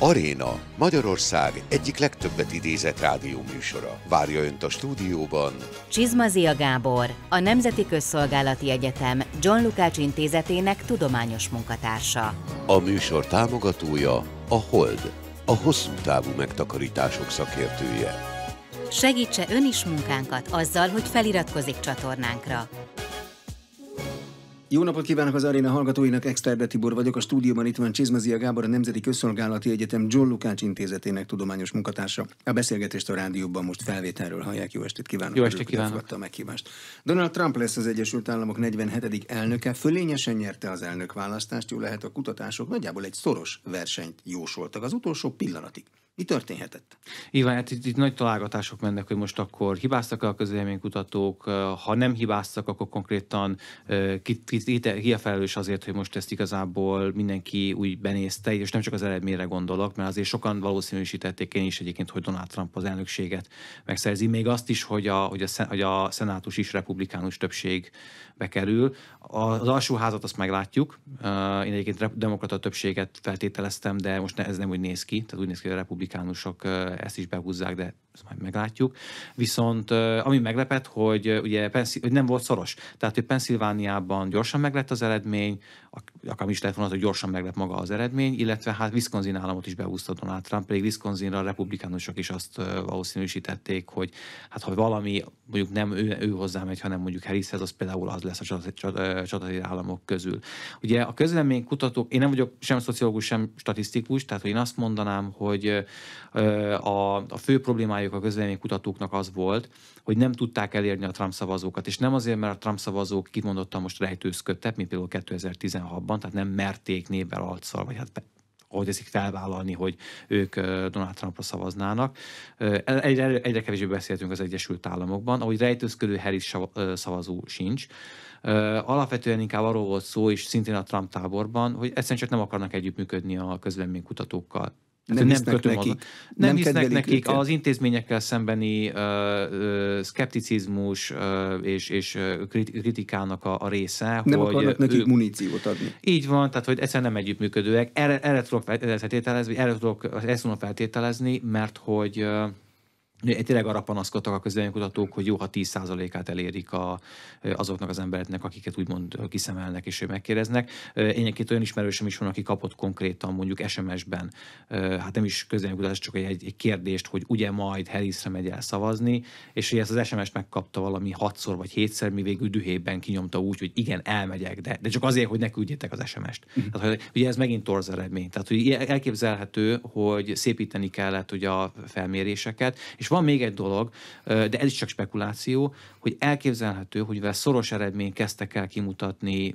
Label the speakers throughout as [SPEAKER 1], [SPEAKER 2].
[SPEAKER 1] Aréna, Magyarország egyik legtöbbet idézett rádióműsora. Várja Önt a stúdióban
[SPEAKER 2] Csizmazia Gábor, a Nemzeti Közszolgálati Egyetem John Lukács Intézetének tudományos munkatársa.
[SPEAKER 1] A műsor támogatója a Hold, a hosszú távú megtakarítások szakértője.
[SPEAKER 2] Segítse ön is munkánkat azzal, hogy feliratkozik csatornánkra.
[SPEAKER 1] Jó napot kívánok az aréna hallgatóinak, Exterde Tibor vagyok, a stúdióban itt van Csizmazia Gábor, a Nemzeti Közszolgálati Egyetem John Lukács Intézetének tudományos munkatársa. A beszélgetést a rádióban most felvételről hallják. Jó estét kívánok! Jó estét kívánok! Elfogadta a meghívást. Donald Trump lesz az Egyesült Államok 47. elnöke, fölényesen nyerte az elnök választást, jó lehet a kutatások nagyjából egy szoros versenyt jósoltak az utolsó pillanatig. Mi történhetett?
[SPEAKER 2] Igen, hát itt, itt nagy találgatások mennek, hogy most akkor hibáztak-e a közvéleménykutatók, ha nem hibáztak, akkor konkrétan ki, ki, ki a felelős azért, hogy most ezt igazából mindenki úgy benézte, és nem csak az eredményre gondolok, mert azért sokan valószínűsítették én is egyébként, hogy Donald Trump az elnökséget megszerzi, még azt is, hogy a, hogy a, hogy a szenátus is republikánus többség bekerül. Az alsóházat azt meglátjuk. Én egyébként demokrata többséget feltételeztem, de most ne, ez nem úgy néz ki. Tehát úgy néz ki, hogy a republikánusok ezt is behúzzák, de ezt majd meglátjuk. Viszont ami meglepet, hogy ugye hogy nem volt szoros. Tehát, hogy Pennsylvániában gyorsan meglett az eredmény, akár is lehet volna, hogy gyorsan meglep maga az eredmény, illetve hát Wisconsin államot is beúszta Donald Trump, pedig Wisconsinra a republikánusok is azt valószínűsítették, hogy hát ha valami mondjuk nem ő, ő hozzá megy, hanem mondjuk Harrishez, az például az lesz a csatatér államok közül. Ugye a közlemény kutatók, én nem vagyok sem szociológus, sem statisztikus, tehát hogy én azt mondanám, hogy a, a fő problémájuk a közlemény kutatóknak az volt, hogy nem tudták elérni a Trump szavazókat, és nem azért, mert a Trump szavazók kimondottan most rejtőzködtek, mint például 2016-ban, tehát nem merték névvel arccal, vagy hát ahogy ezik felvállalni, hogy ők Donald Trumpra szavaznának. Egyre, egyre kevésbé beszéltünk az Egyesült Államokban, ahogy rejtőzködő Harris szavazó sincs. Alapvetően inkább arról volt szó, és szintén a Trump táborban, hogy egyszerűen csak nem akarnak együttműködni a közleménykutatókkal tehát, nem, hisznek kötöm neki, nem, nem hisznek nekik őket. az intézményekkel szembeni ö, ö, szkepticizmus ö, és, és kritikának a, a része. Nem hogy akarnak nekik
[SPEAKER 1] muníciót adni.
[SPEAKER 2] Így van, tehát hogy egyszerűen nem együttműködőek. Erre, erre tudok feltételezni, erre tudok ezt tudom feltételezni, mert hogy én eh, Tényleg arra panaszkodtak a közvéleménykutatók, hogy jó, ha 10%-át elérik a, eh, azoknak az embereknek, akiket úgymond eh, kiszemelnek és megkérdeznek. Én egy olyan ismerősöm is van, aki kapott konkrétan mondjuk SMS-ben, hát nem is közvéleménykutatás, csak egy, egy kérdést, hogy ugye majd Harrisre megy el szavazni, és hogy ezt az SMS-t megkapta valami hatszor vagy hétszer, mi végül dühében kinyomta úgy, hogy igen, elmegyek, de, de csak azért, hogy ne küldjétek az SMS-t. Mm. Tehát, hogy, ugye ez megint torz eredmény. Tehát, hogy elképzelhető, hogy szépíteni kellett ugye a felméréseket, és és van még egy dolog, de ez is csak spekuláció, hogy elképzelhető, hogy mivel szoros eredmény kezdtek el kimutatni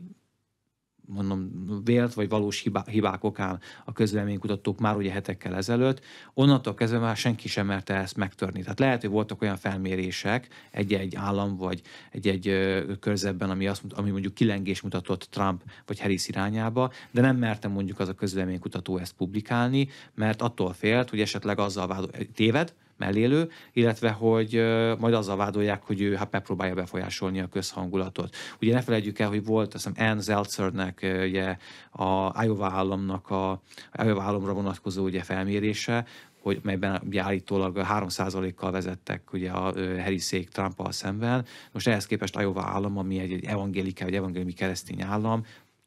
[SPEAKER 2] mondom, vélt vagy valós hibá, hibák okán a közleménykutatók már ugye hetekkel ezelőtt, onnantól kezdve már senki sem merte ezt megtörni. Tehát lehet, hogy voltak olyan felmérések egy-egy állam vagy egy-egy körzetben, ami, azt, ami mondjuk kilengés mutatott Trump vagy Harris irányába, de nem merte mondjuk az a közleménykutató ezt publikálni, mert attól félt, hogy esetleg azzal vádol, téved, mellélő, illetve hogy majd azzal vádolják, hogy ő hát megpróbálja befolyásolni a közhangulatot. Ugye ne felejtjük el, hogy volt azt hiszem Ann Zeltzernek ugye a Iowa államnak a Iowa államra vonatkozó ugye felmérése, hogy melyben ugye állítólag 3%-kal vezettek ugye a heriszék trump szemben. Most ehhez képest Iowa állam, ami egy, egy evangélikai, vagy evangéliumi keresztény állam,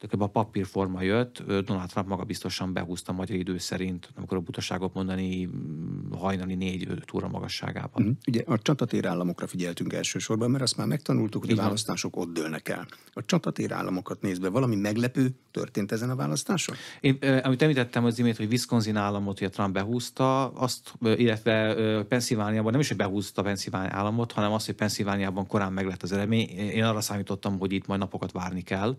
[SPEAKER 2] kb. a papírforma jött, Donald Trump maga biztosan behúzta magyar idő szerint, nem a
[SPEAKER 1] butaságot mondani, mm, hajnali négy óra magasságában. Mm. Ugye a csatatér államokra figyeltünk elsősorban, mert azt már megtanultuk, hogy Igen. a választások ott dőlnek el. A csatatér államokat nézve valami meglepő történt ezen a választáson?
[SPEAKER 2] Én, amit említettem az imént, hogy Wisconsin államot hogy a Trump behúzta, azt, illetve Pennsylvániában nem is, hogy behúzta Pennsylvania államot, hanem azt, hogy Pennsylvániában korán meglett az eredmény. Én arra számítottam, hogy itt majd napokat várni kell,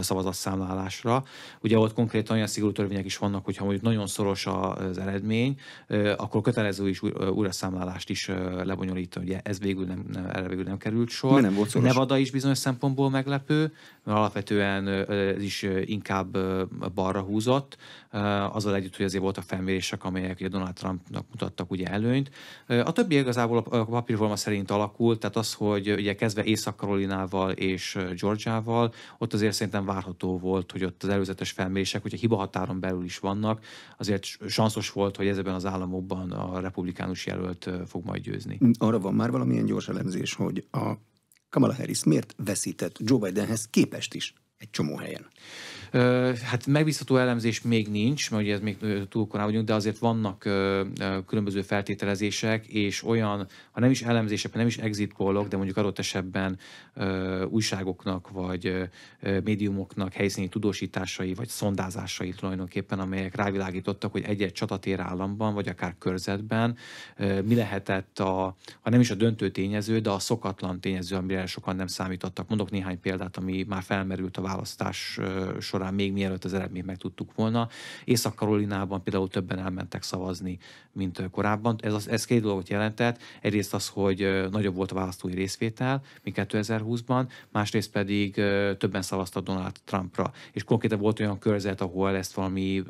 [SPEAKER 2] szavazatszámlálásra. Ugye ott konkrétan olyan szigorú törvények is vannak, hogyha mondjuk nagyon szoros az eredmény, akkor kötelező is számlálást is lebonyolítani, Ugye ez végül nem, nem, erre végül nem került sor. Mi nem volt szoros? Nevada is bizonyos szempontból meglepő, mert alapvetően ez is inkább balra húzott, azzal együtt, hogy azért voltak felmérések, amelyek ugye Donald Trumpnak mutattak ugye előnyt. A többi igazából a papírforma szerint alakult, tehát az, hogy ugye kezdve Észak-Karolinával és Georgiával, ott azért szerintem nem várható volt, hogy ott az előzetes felmérések, hogyha hiba határon belül is vannak, azért sanszos volt, hogy ezekben az államokban a republikánus jelölt fog majd győzni.
[SPEAKER 1] Arra van már valamilyen gyors elemzés, hogy a Kamala Harris miért veszített Joe Bidenhez képest is egy csomó helyen?
[SPEAKER 2] Hát megbízható elemzés még nincs, mert ugye ez még túl korán vagyunk, de azért vannak különböző feltételezések, és olyan, ha nem is elemzések, ha nem is exit pollok, de mondjuk adott esetben újságoknak, vagy médiumoknak helyszíni tudósításai, vagy szondázásai tulajdonképpen, amelyek rávilágítottak, hogy egy-egy csatatér államban, vagy akár körzetben mi lehetett a, ha nem is a döntő tényező, de a szokatlan tényező, amire sokan nem számítottak. Mondok néhány példát, ami már felmerült a választás során során, még mielőtt az eredményt megtudtuk volna. Észak-Karolinában például többen elmentek szavazni, mint korábban. Ez, az, ez két dolgot jelentett. Egyrészt az, hogy nagyobb volt a választói részvétel, mint 2020-ban, másrészt pedig többen szavaztak Donald Trumpra. És konkrétan volt olyan körzet, ahol ezt valami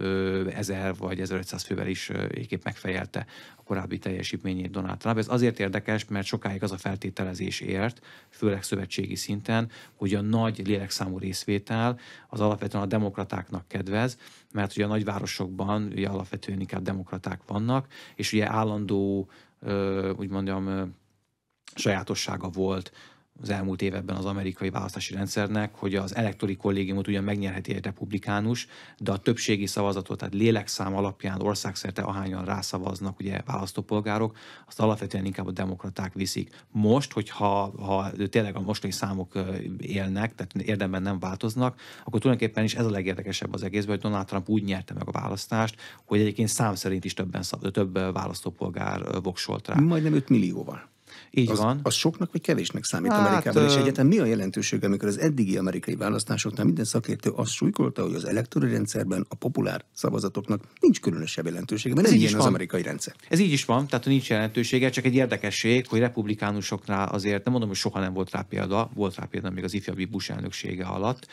[SPEAKER 2] 1000 vagy 1500 fővel is egyébként megfejelte a korábbi teljesítményét Donald Trump. Ez azért érdekes, mert sokáig az a feltételezés ért, főleg szövetségi szinten, hogy a nagy lélekszámú részvétel az alapvetően a demokratáknak kedvez, mert ugye a nagyvárosokban ugye alapvetően inkább demokraták vannak, és ugye állandó, úgy mondjam, sajátossága volt az elmúlt években az amerikai választási rendszernek, hogy az elektori kollégiumot ugyan megnyerheti egy republikánus, de a többségi szavazatot, tehát lélekszám alapján országszerte ahányan rászavaznak ugye választópolgárok, azt alapvetően inkább a demokraták viszik. Most, hogyha ha tényleg a mostani számok élnek, tehát érdemben nem változnak, akkor tulajdonképpen is ez a legérdekesebb az egészben, hogy Donald Trump úgy nyerte meg a választást, hogy egyébként szám szerint is többen, több választópolgár voksolt rá.
[SPEAKER 1] Majdnem 5 millióval. Így az, van. Az soknak vagy kevésnek számít hát, Amerikában, és egyetem mi a jelentőség, amikor az eddigi amerikai választásoknál minden szakértő azt súlykolta, hogy az elektori rendszerben a populár szavazatoknak nincs különösebb jelentősége, mert ez nem így ilyen az amerikai rendszer.
[SPEAKER 2] Ez így is van, tehát nincs jelentősége, csak egy érdekesség, hogy republikánusoknál azért nem mondom, hogy soha nem volt rá példa, volt rá példa még az ifjabbi Bush elnöksége alatt,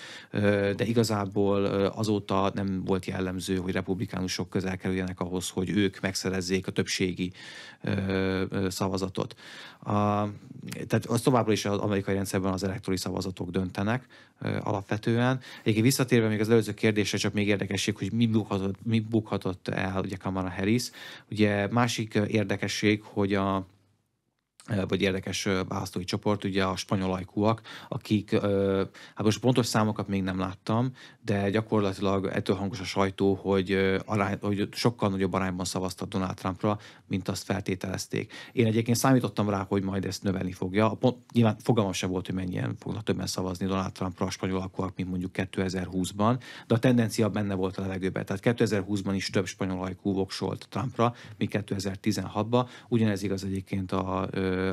[SPEAKER 2] de igazából azóta nem volt jellemző, hogy republikánusok közel kerüljenek ahhoz, hogy ők megszerezzék a többségi szavazatot tehát az továbbra is az amerikai rendszerben az elektori szavazatok döntenek ö, alapvetően. Egyébként visszatérve még az előző kérdésre, csak még érdekesség, hogy mi bukhatott, mi bukhatott el ugye Kamala Harris. Ugye másik érdekesség, hogy a vagy érdekes választói csoport, ugye a spanyol ajkúak, akik, hát most pontos számokat még nem láttam, de gyakorlatilag ettől hangos a sajtó, hogy, arány, hogy sokkal nagyobb arányban szavaztak Donald Trumpra, mint azt feltételezték. Én egyébként számítottam rá, hogy majd ezt növelni fogja. A pont, nyilván fogalmam sem volt, hogy mennyien fognak többen szavazni Donald Trumpra a spanyol ajkúak, mint mondjuk 2020-ban, de a tendencia benne volt a levegőben. Tehát 2020-ban is több spanyol ajkú voksolt Trumpra, mint 2016-ban. Ugyanez igaz egyébként a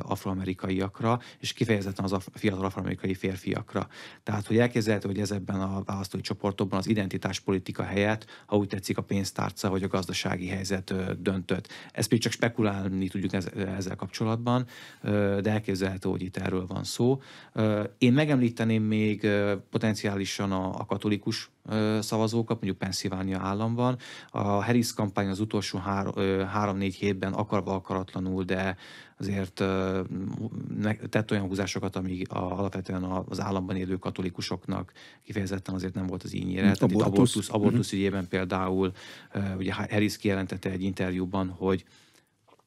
[SPEAKER 2] afroamerikaiakra, és kifejezetten az af- fiatal afroamerikai férfiakra. Tehát, hogy elképzelhető, hogy ez ebben a választói csoportokban az identitáspolitika helyett, ha úgy tetszik, a pénztárca vagy a gazdasági helyzet döntött. Ezt még csak spekulálni tudjuk ezzel kapcsolatban, de elképzelhető, hogy itt erről van szó. Én megemlíteném még potenciálisan a, a katolikus szavazókat, mondjuk Pennsylvania államban. A Harris kampány az utolsó három-négy hétben akarva akaratlanul, de azért tett olyan húzásokat, ami a, alapvetően az államban élő katolikusoknak kifejezetten azért nem volt az ínyére. Tehát abortusz. abortusz, mhm. abortusz uh-huh. ügyében például ugye Harris kijelentette egy interjúban, hogy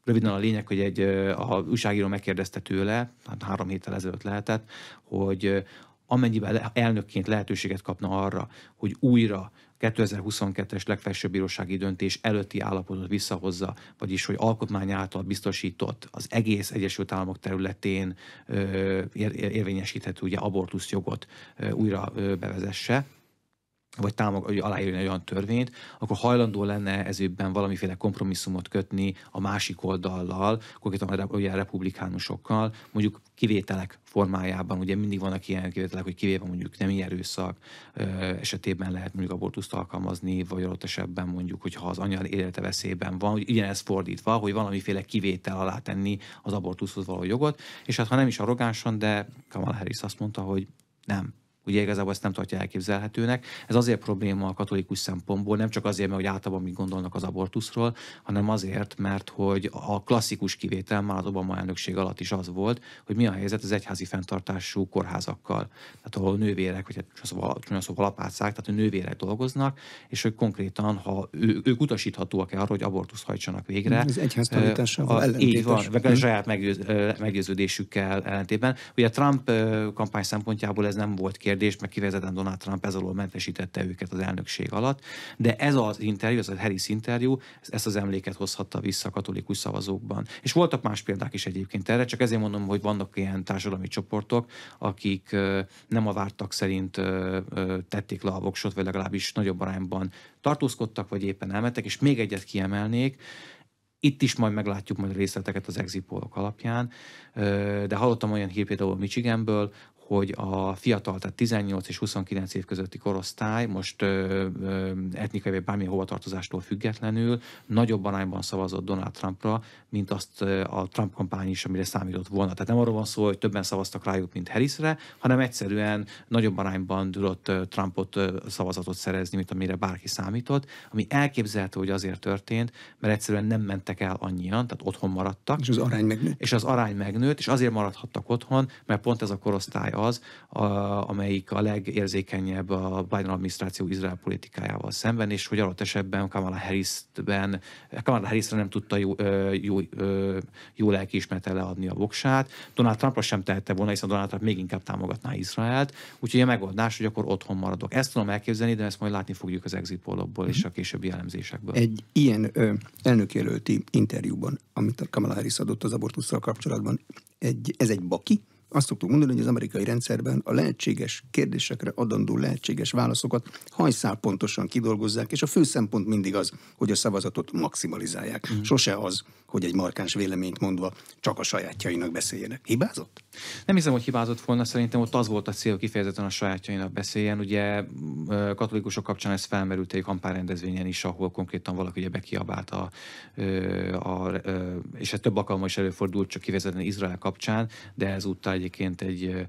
[SPEAKER 2] Röviden a lényeg, hogy egy a újságíró megkérdezte tőle, hát három héttel ezelőtt lehetett, hogy amennyiben elnökként lehetőséget kapna arra, hogy újra 2022-es legfelsőbb bírósági döntés előtti állapotot visszahozza, vagyis hogy alkotmány által biztosított az egész Egyesült Államok területén érvényesíthető ugye abortuszjogot újra bevezesse, vagy támog, hogy aláírni egy olyan törvényt, akkor hajlandó lenne ezőben valamiféle kompromisszumot kötni a másik oldallal, konkrétan a republikánusokkal, mondjuk kivételek formájában, ugye mindig vannak ilyen kivételek, hogy kivéve mondjuk nem erőszak esetében lehet mondjuk abortuszt alkalmazni, vagy adott esetben mondjuk, hogyha az anya élete veszélyben van, hogy ugyanez fordítva, hogy valamiféle kivétel alá tenni az abortuszhoz való jogot, és hát ha nem is arrogánsan, de Kamala Harris azt mondta, hogy nem, ugye igazából ezt nem tartja elképzelhetőnek. Ez azért probléma a katolikus szempontból, nem csak azért, mert hogy általában mit gondolnak az abortuszról, hanem azért, mert hogy a klasszikus kivétel már az Obama elnökség alatt is az volt, hogy mi a helyzet az egyházi fenntartású kórházakkal. Tehát ahol nővérek, vagy csúnya hát szóval apácák, tehát a nővérek dolgoznak, és hogy konkrétan, ha ő, ők utasíthatóak el arra, hogy abortusz hajtsanak végre. Ez egyház tanításával ellentétes. Így van, meg a saját meggyőződésükkel ellentétben. Ugye a Trump kampány szempontjából ez nem volt kérdés, kérdés, mert kifejezetten Donald Trump ez alól mentesítette őket az elnökség alatt. De ez az interjú, ez a Harris interjú, ezt az emléket hozhatta vissza a katolikus szavazókban. És voltak más példák is egyébként erre, csak ezért mondom, hogy vannak ilyen társadalmi csoportok, akik nem a vártak szerint tették le a voksot, vagy legalábbis nagyobb arányban tartózkodtak, vagy éppen elmentek, és még egyet kiemelnék, itt is majd meglátjuk majd a részleteket az exit alapján, de hallottam olyan hír például Michiganből, hogy a fiatal, tehát 18 és 29 év közötti korosztály most ö, ö, etnikai vagy bármilyen hovatartozástól függetlenül nagyobb arányban szavazott Donald Trumpra, mint azt a Trump kampány is, amire számított volna. Tehát nem arról van szó, hogy többen szavaztak rájuk, mint Harrisre, hanem egyszerűen nagyobb arányban tudott Trumpot szavazatot szerezni, mint amire bárki számított, ami elképzelhető, hogy azért történt, mert egyszerűen nem ment mentek el annyian, tehát otthon maradtak. És az arány megnőtt. És az arány megnőtt, és azért maradhattak otthon, mert pont ez a korosztály az, a, amelyik a legérzékenyebb a Biden adminisztráció Izrael politikájával szemben, és hogy alatt esetben Kamala Harris-ben, Kamala Harris nem tudta jó, jó, jó, jó lelkiismerete leadni a voksát. Donald Trumpra sem tehette volna, hiszen Donald Trump még inkább támogatná Izraelt. Úgyhogy a megoldás, hogy akkor otthon maradok. Ezt tudom elképzelni, de ezt majd látni fogjuk az exit és a későbbi elemzésekből. Egy
[SPEAKER 1] ilyen elnökjelölti interjúban, amit a Kamala Harris adott az abortussal kapcsolatban, egy, ez egy baki, azt szoktuk mondani, hogy az amerikai rendszerben a lehetséges kérdésekre adandó lehetséges válaszokat hajszál pontosan kidolgozzák, és a fő szempont mindig az, hogy a szavazatot maximalizálják. Mm. Sose az, hogy egy markáns véleményt mondva csak a sajátjainak beszéljenek. Hibázott? Nem hiszem, hogy hibázott volna, szerintem ott az volt a
[SPEAKER 2] cél, kifejezetten a sajátjainak beszéljen. Ugye katolikusok kapcsán ez felmerült egy rendezvényen is, ahol konkrétan valaki ugye bekiabált, a, a, a, és ez több alkalommal is előfordult, csak kifejezetten Izrael kapcsán, de ezúttal egyébként egy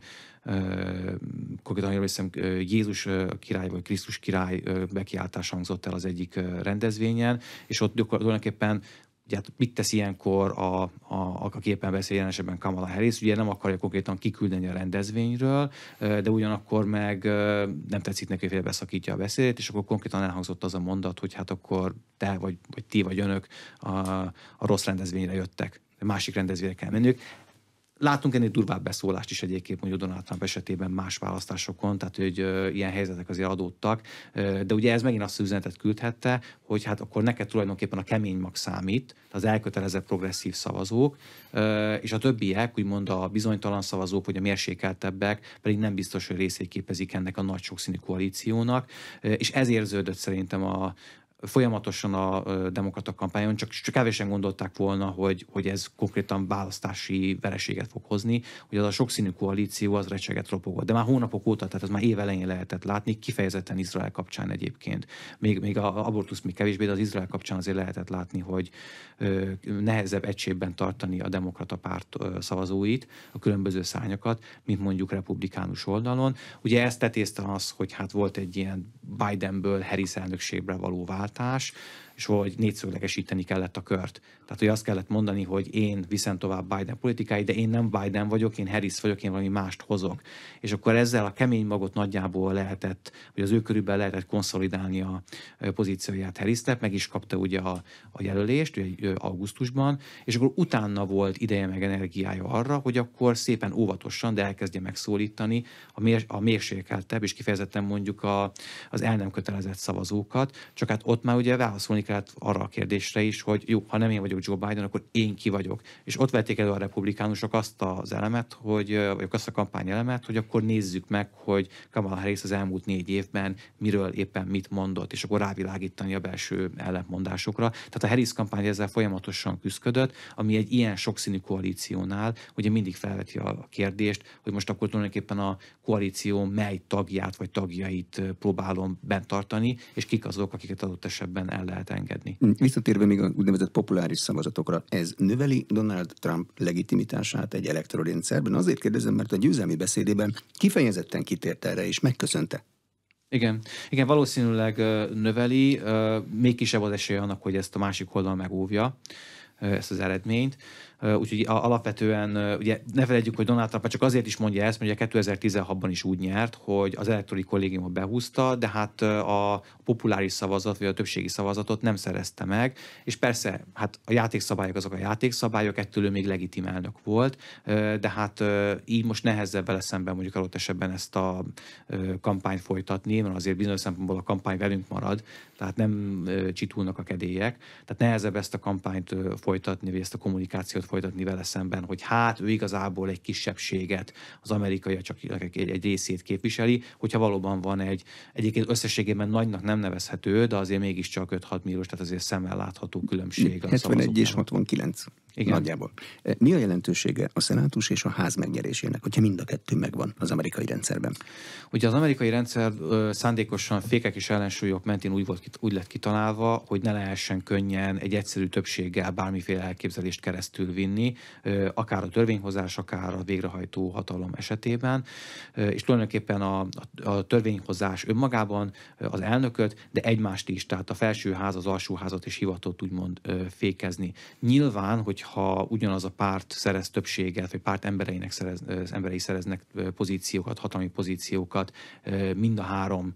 [SPEAKER 2] konkrétan jól hiszem Jézus király vagy Krisztus király bekiáltás hangzott el az egyik rendezvényen, és ott tulajdonképpen ugye hát mit tesz ilyenkor a, a, a képen beszél esetben Kamala Harris, ugye nem akarja konkrétan kiküldeni a rendezvényről, de ugyanakkor meg nem tetszik neki, hogy beszakítja a beszédét, és akkor konkrétan elhangzott az a mondat, hogy hát akkor te vagy, vagy ti vagy önök a, a rossz rendezvényre jöttek másik rendezvényre kell menniük. Látunk ennél durvább beszólást is egyébként mondjuk Donald Trump esetében más választásokon, tehát hogy ilyen helyzetek azért adódtak, de ugye ez megint azt az üzenetet küldhette, hogy hát akkor neked tulajdonképpen a kemény mag számít, az elkötelezett progresszív szavazók, és a többiek, úgymond a bizonytalan szavazók, vagy a mérsékeltebbek pedig nem biztos, hogy részét képezik ennek a nagy sokszínű koalíciónak, és ez érződött szerintem a, folyamatosan a demokrata kampányon, csak, csak kevésen gondolták volna, hogy, hogy ez konkrétan választási vereséget fog hozni, hogy az a sokszínű koalíció az recseget ropogott. De már hónapok óta, tehát ez már elején lehetett látni, kifejezetten Izrael kapcsán egyébként. Még, még a abortusz még kevésbé, de az Izrael kapcsán azért lehetett látni, hogy ö, nehezebb egységben tartani a demokrata párt ö, szavazóit, a különböző szányakat, mint mondjuk republikánus oldalon. Ugye ezt tetézte az, hogy hát volt egy ilyen Bidenből Harris elnökségre való váltás, és hogy négyszöglegesíteni kellett a kört. Tehát, hogy azt kellett mondani, hogy én viszem tovább Biden politikáit, de én nem Biden vagyok, én Harris vagyok, én valami mást hozok. És akkor ezzel a kemény magot nagyjából lehetett, hogy az ő körülbelül lehetett konszolidálni a pozícióját Harrisnek, meg is kapta ugye a, a jelölést ugye augusztusban, és akkor utána volt ideje meg energiája arra, hogy akkor szépen óvatosan, de elkezdje megszólítani a, mér, a mérsékeltebb, és kifejezetten mondjuk a, az el nem kötelezett szavazókat, csak hát ott már ugye válaszolni replikált arra a kérdésre is, hogy jó, ha nem én vagyok Joe Biden, akkor én ki vagyok. És ott vették elő a republikánusok azt az elemet, hogy, vagy azt a kampány elemet, hogy akkor nézzük meg, hogy Kamala Harris az elmúlt négy évben miről éppen mit mondott, és akkor rávilágítani a belső ellentmondásokra. Tehát a Harris kampány ezzel folyamatosan küzdött, ami egy ilyen sokszínű koalíciónál ugye mindig felveti a kérdést, hogy most akkor tulajdonképpen a koalíció mely tagját vagy tagjait próbálom bent tartani, és kik azok, akiket adott esetben el lehet lehet engedni.
[SPEAKER 1] Hm, visszatérve még a úgynevezett populáris szavazatokra, ez növeli Donald Trump legitimitását egy elektorrendszerben? Azért kérdezem, mert a győzelmi beszédében kifejezetten kitért erre és megköszönte.
[SPEAKER 2] Igen, igen, valószínűleg növeli, még kisebb az esélye annak, hogy ezt a másik oldal megóvja ezt az eredményt úgyhogy alapvetően ugye ne felejtjük, hogy Donald Trump csak azért is mondja ezt, mert 2016-ban is úgy nyert, hogy az elektori kollégiumot behúzta, de hát a populáris szavazat vagy a többségi szavazatot nem szerezte meg, és persze hát a játékszabályok azok a játékszabályok, ettől ő még legitim elnök volt, de hát így most nehezebb vele szemben mondjuk adott esetben ezt a kampányt folytatni, mert azért bizonyos szempontból a kampány velünk marad, tehát nem csitulnak a kedélyek, tehát nehezebb ezt a kampányt folytatni, vagy ezt a kommunikációt folytatni vele szemben, hogy hát ő igazából egy kisebbséget, az amerikai csak egy, egy részét képviseli, hogyha valóban van egy, egyébként összességében nagynak nem nevezhető, de azért mégiscsak 5-6 milliós, tehát azért szemmel látható különbség. 71
[SPEAKER 1] és 69. Igen. Nagyjából. E, mi a jelentősége a szenátus és a ház megnyerésének, hogyha mind a kettő megvan az amerikai rendszerben?
[SPEAKER 2] Ugye az amerikai rendszer szándékosan fékek és ellensúlyok mentén úgy, volt, úgy lett kitalálva, hogy ne lehessen könnyen egy egyszerű többséggel bármiféle elképzelést keresztül vinni, akár a törvényhozás, akár a végrehajtó hatalom esetében, és tulajdonképpen a, a törvényhozás önmagában az elnököt, de egymást is, tehát a felső ház, az alsó házat is hivatott úgymond fékezni. Nyilván, hogy ha ugyanaz a párt szerez többséget, vagy párt embereinek szerez, emberei szereznek pozíciókat, hatalmi pozíciókat, mind a három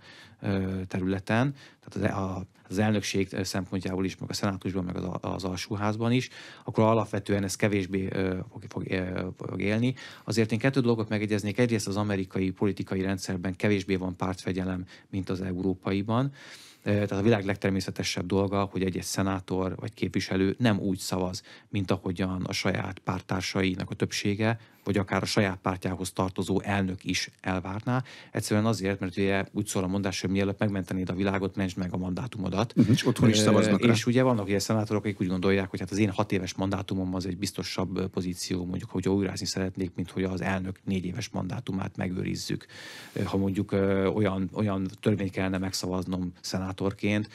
[SPEAKER 2] területen, tehát az, e, a, az elnökség szempontjából is, meg a szenátusban, meg az, az alsóházban is, akkor alapvetően ez kevésbé fog, fog, fog élni. Azért én kettő dolgot megegyeznék. Egyrészt az amerikai politikai rendszerben kevésbé van pártfegyelem, mint az európaiban. Tehát a világ legtermészetesebb dolga, hogy egy-egy szenátor vagy képviselő nem úgy szavaz, mint ahogyan a saját pártársainak a többsége, vagy akár a saját pártjához tartozó elnök is elvárná. Egyszerűen azért, mert ugye úgy szól a mondás, hogy mielőtt megmentenéd a világot, mentsd meg a mandátumodat. Uh-huh, mhm, és otthon is szavaznak rá. És ugye vannak ilyen szenátorok, akik úgy gondolják, hogy hát az én hat éves mandátumom az egy biztosabb pozíció, mondjuk, hogy újrázni szeretnék, mint hogy az elnök négy éves mandátumát megőrizzük. Ha mondjuk olyan, olyan törvényt kellene megszavaznom szenátorként,